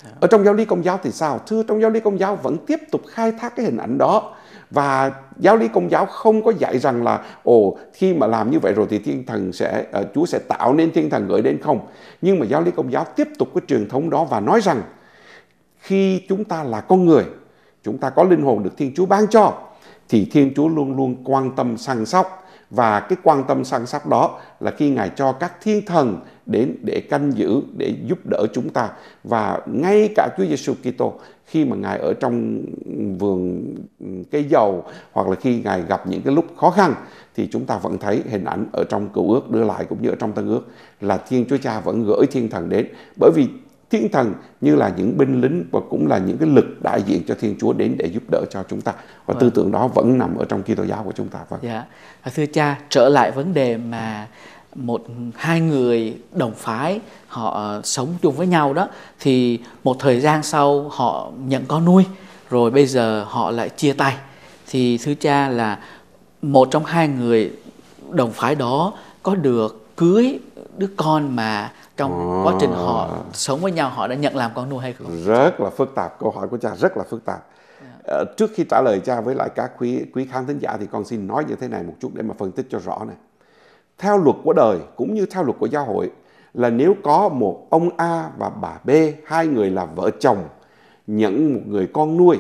dạ. ở trong giáo lý công giáo thì sao thưa trong giáo lý công giáo vẫn tiếp tục khai thác cái hình ảnh đó và giáo lý công giáo không có dạy rằng là ồ khi mà làm như vậy rồi thì thiên thần sẽ uh, Chúa sẽ tạo nên thiên thần gửi đến không nhưng mà giáo lý công giáo tiếp tục cái truyền thống đó và nói rằng khi chúng ta là con người chúng ta có linh hồn được Thiên Chúa ban cho thì Thiên Chúa luôn luôn quan tâm săn sóc và cái quan tâm săn sóc đó là khi Ngài cho các thiên thần đến để canh giữ để giúp đỡ chúng ta và ngay cả Chúa Giêsu Kitô khi mà ngài ở trong vườn cây dầu hoặc là khi ngài gặp những cái lúc khó khăn thì chúng ta vẫn thấy hình ảnh ở trong cựu ước đưa lại cũng như ở trong tân ước là thiên chúa cha vẫn gửi thiên thần đến bởi vì thiên thần như là những binh lính và cũng là những cái lực đại diện cho thiên chúa đến để giúp đỡ cho chúng ta và vâng. tư tưởng đó vẫn nằm ở trong kitô giáo của chúng ta vâng dạ thưa cha trở lại vấn đề mà một hai người đồng phái họ ờ, sống chung với nhau đó thì một thời gian sau họ nhận con nuôi rồi bây giờ họ lại chia tay thì thứ cha là một trong hai người đồng phái đó có được cưới đứa con mà trong à. quá trình họ sống với nhau họ đã nhận làm con nuôi hay không rất là phức tạp câu hỏi của cha rất là phức tạp à, trước khi trả lời cha với lại các quý quý khán thính giả thì con xin nói như thế này một chút để mà phân tích cho rõ này theo luật của đời cũng như theo luật của giáo hội là nếu có một ông A và bà B, hai người là vợ chồng, nhận một người con nuôi,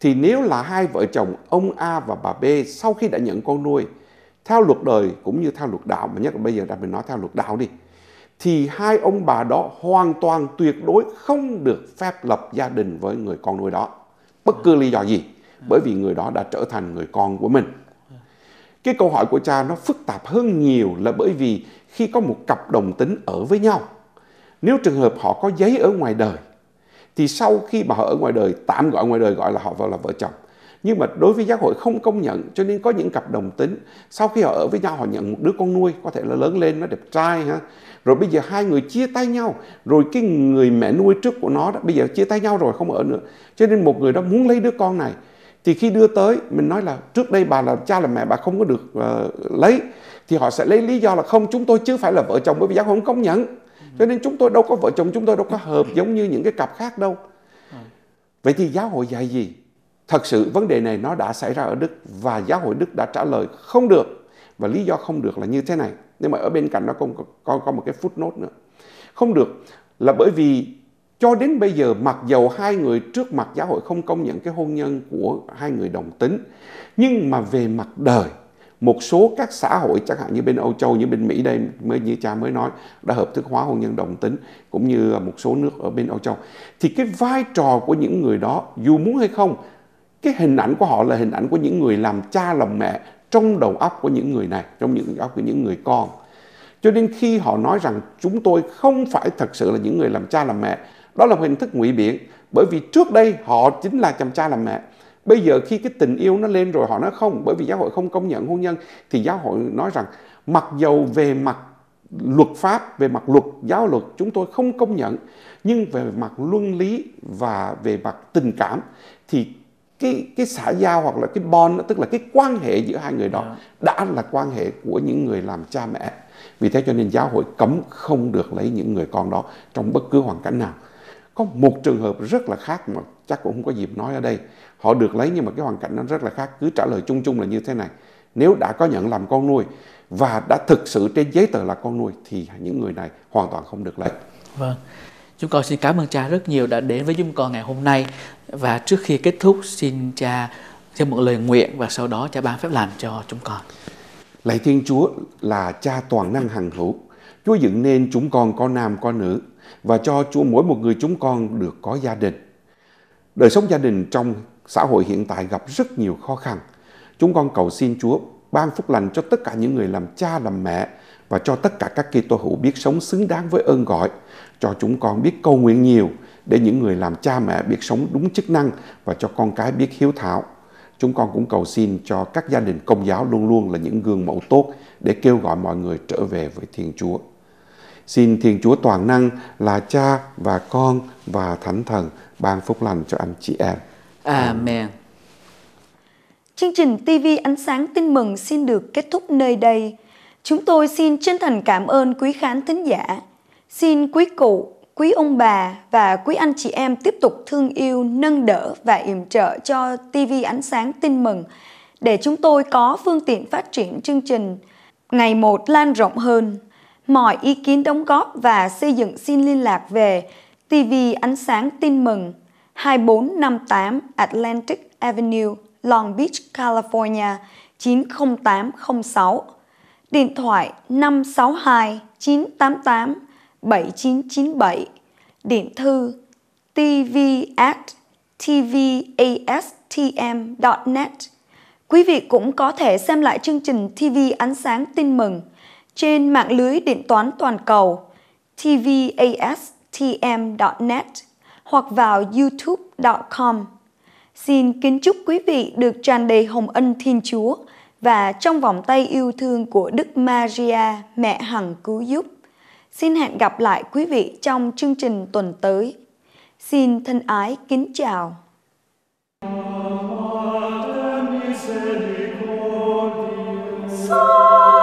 thì nếu là hai vợ chồng ông A và bà B sau khi đã nhận con nuôi, theo luật đời cũng như theo luật đạo, mà nhất là bây giờ đang mình nói theo luật đạo đi, thì hai ông bà đó hoàn toàn tuyệt đối không được phép lập gia đình với người con nuôi đó. Bất cứ lý do gì, bởi vì người đó đã trở thành người con của mình. Cái câu hỏi của cha nó phức tạp hơn nhiều là bởi vì khi có một cặp đồng tính ở với nhau, nếu trường hợp họ có giấy ở ngoài đời, thì sau khi mà họ ở ngoài đời, tạm gọi ngoài đời gọi là họ vào là vợ chồng. Nhưng mà đối với giáo hội không công nhận cho nên có những cặp đồng tính sau khi họ ở với nhau họ nhận một đứa con nuôi có thể là lớn lên nó đẹp trai ha. Rồi bây giờ hai người chia tay nhau, rồi cái người mẹ nuôi trước của nó đó bây giờ chia tay nhau rồi không ở nữa. Cho nên một người đó muốn lấy đứa con này thì khi đưa tới mình nói là trước đây bà là cha là mẹ bà không có được uh, lấy thì họ sẽ lấy lý do là không chúng tôi chứ phải là vợ chồng bởi vì giáo hội không công nhận cho nên chúng tôi đâu có vợ chồng chúng tôi đâu có hợp giống như những cái cặp khác đâu vậy thì giáo hội dạy gì thật sự vấn đề này nó đã xảy ra ở đức và giáo hội đức đã trả lời không được và lý do không được là như thế này nhưng mà ở bên cạnh nó còn có, có, có một cái footnote nữa không được là bởi vì cho đến bây giờ mặc dầu hai người trước mặt giáo hội không công nhận cái hôn nhân của hai người đồng tính nhưng mà về mặt đời một số các xã hội chẳng hạn như bên Âu Châu như bên Mỹ đây mới như cha mới nói đã hợp thức hóa hôn nhân đồng tính cũng như một số nước ở bên Âu Châu thì cái vai trò của những người đó dù muốn hay không cái hình ảnh của họ là hình ảnh của những người làm cha làm mẹ trong đầu óc của những người này trong những óc của những người con cho nên khi họ nói rằng chúng tôi không phải thật sự là những người làm cha làm mẹ đó là một hình thức ngụy biện bởi vì trước đây họ chính là chồng cha làm mẹ bây giờ khi cái tình yêu nó lên rồi họ nói không bởi vì giáo hội không công nhận hôn nhân thì giáo hội nói rằng mặc dầu về mặt luật pháp về mặt luật giáo luật chúng tôi không công nhận nhưng về mặt luân lý và về mặt tình cảm thì cái cái xã giao hoặc là cái bond tức là cái quan hệ giữa hai người đó dạ. đã là quan hệ của những người làm cha mẹ vì thế cho nên giáo hội cấm không được lấy những người con đó trong bất cứ hoàn cảnh nào có một trường hợp rất là khác mà chắc cũng không có dịp nói ở đây họ được lấy nhưng mà cái hoàn cảnh nó rất là khác cứ trả lời chung chung là như thế này nếu đã có nhận làm con nuôi và đã thực sự trên giấy tờ là con nuôi thì những người này hoàn toàn không được lấy vâng chúng con xin cảm ơn cha rất nhiều đã đến với chúng con ngày hôm nay và trước khi kết thúc xin cha thêm một lời nguyện và sau đó cha ban phép làm cho chúng con lạy thiên chúa là cha toàn năng hằng hữu chúa dựng nên chúng con có nam có nữ và cho Chúa mỗi một người chúng con được có gia đình. Đời sống gia đình trong xã hội hiện tại gặp rất nhiều khó khăn. Chúng con cầu xin Chúa ban phúc lành cho tất cả những người làm cha làm mẹ và cho tất cả các Kitô hữu biết sống xứng đáng với ơn gọi, cho chúng con biết cầu nguyện nhiều để những người làm cha mẹ biết sống đúng chức năng và cho con cái biết hiếu thảo. Chúng con cũng cầu xin cho các gia đình công giáo luôn luôn là những gương mẫu tốt để kêu gọi mọi người trở về với Thiên Chúa. Xin Thiên Chúa Toàn Năng là Cha và Con và Thánh Thần ban phúc lành cho anh chị em. Amen. Chương trình TV Ánh Sáng Tin Mừng xin được kết thúc nơi đây. Chúng tôi xin chân thành cảm ơn quý khán thính giả. Xin quý cụ, quý ông bà và quý anh chị em tiếp tục thương yêu, nâng đỡ và yểm trợ cho TV Ánh Sáng Tin Mừng để chúng tôi có phương tiện phát triển chương trình ngày một lan rộng hơn mọi ý kiến đóng góp và xây dựng xin liên lạc về TV Ánh Sáng Tin Mừng 2458 Atlantic Avenue, Long Beach, California 90806, điện thoại 562 988 7997, điện thư tvat tvastm.net. Quý vị cũng có thể xem lại chương trình TV Ánh Sáng Tin Mừng trên mạng lưới điện toán toàn cầu tvastm.net hoặc vào youtube.com. Xin kính chúc quý vị được tràn đầy hồng ân Thiên Chúa và trong vòng tay yêu thương của Đức Maria, mẹ hằng cứu giúp. Xin hẹn gặp lại quý vị trong chương trình tuần tới. Xin thân ái kính chào. Song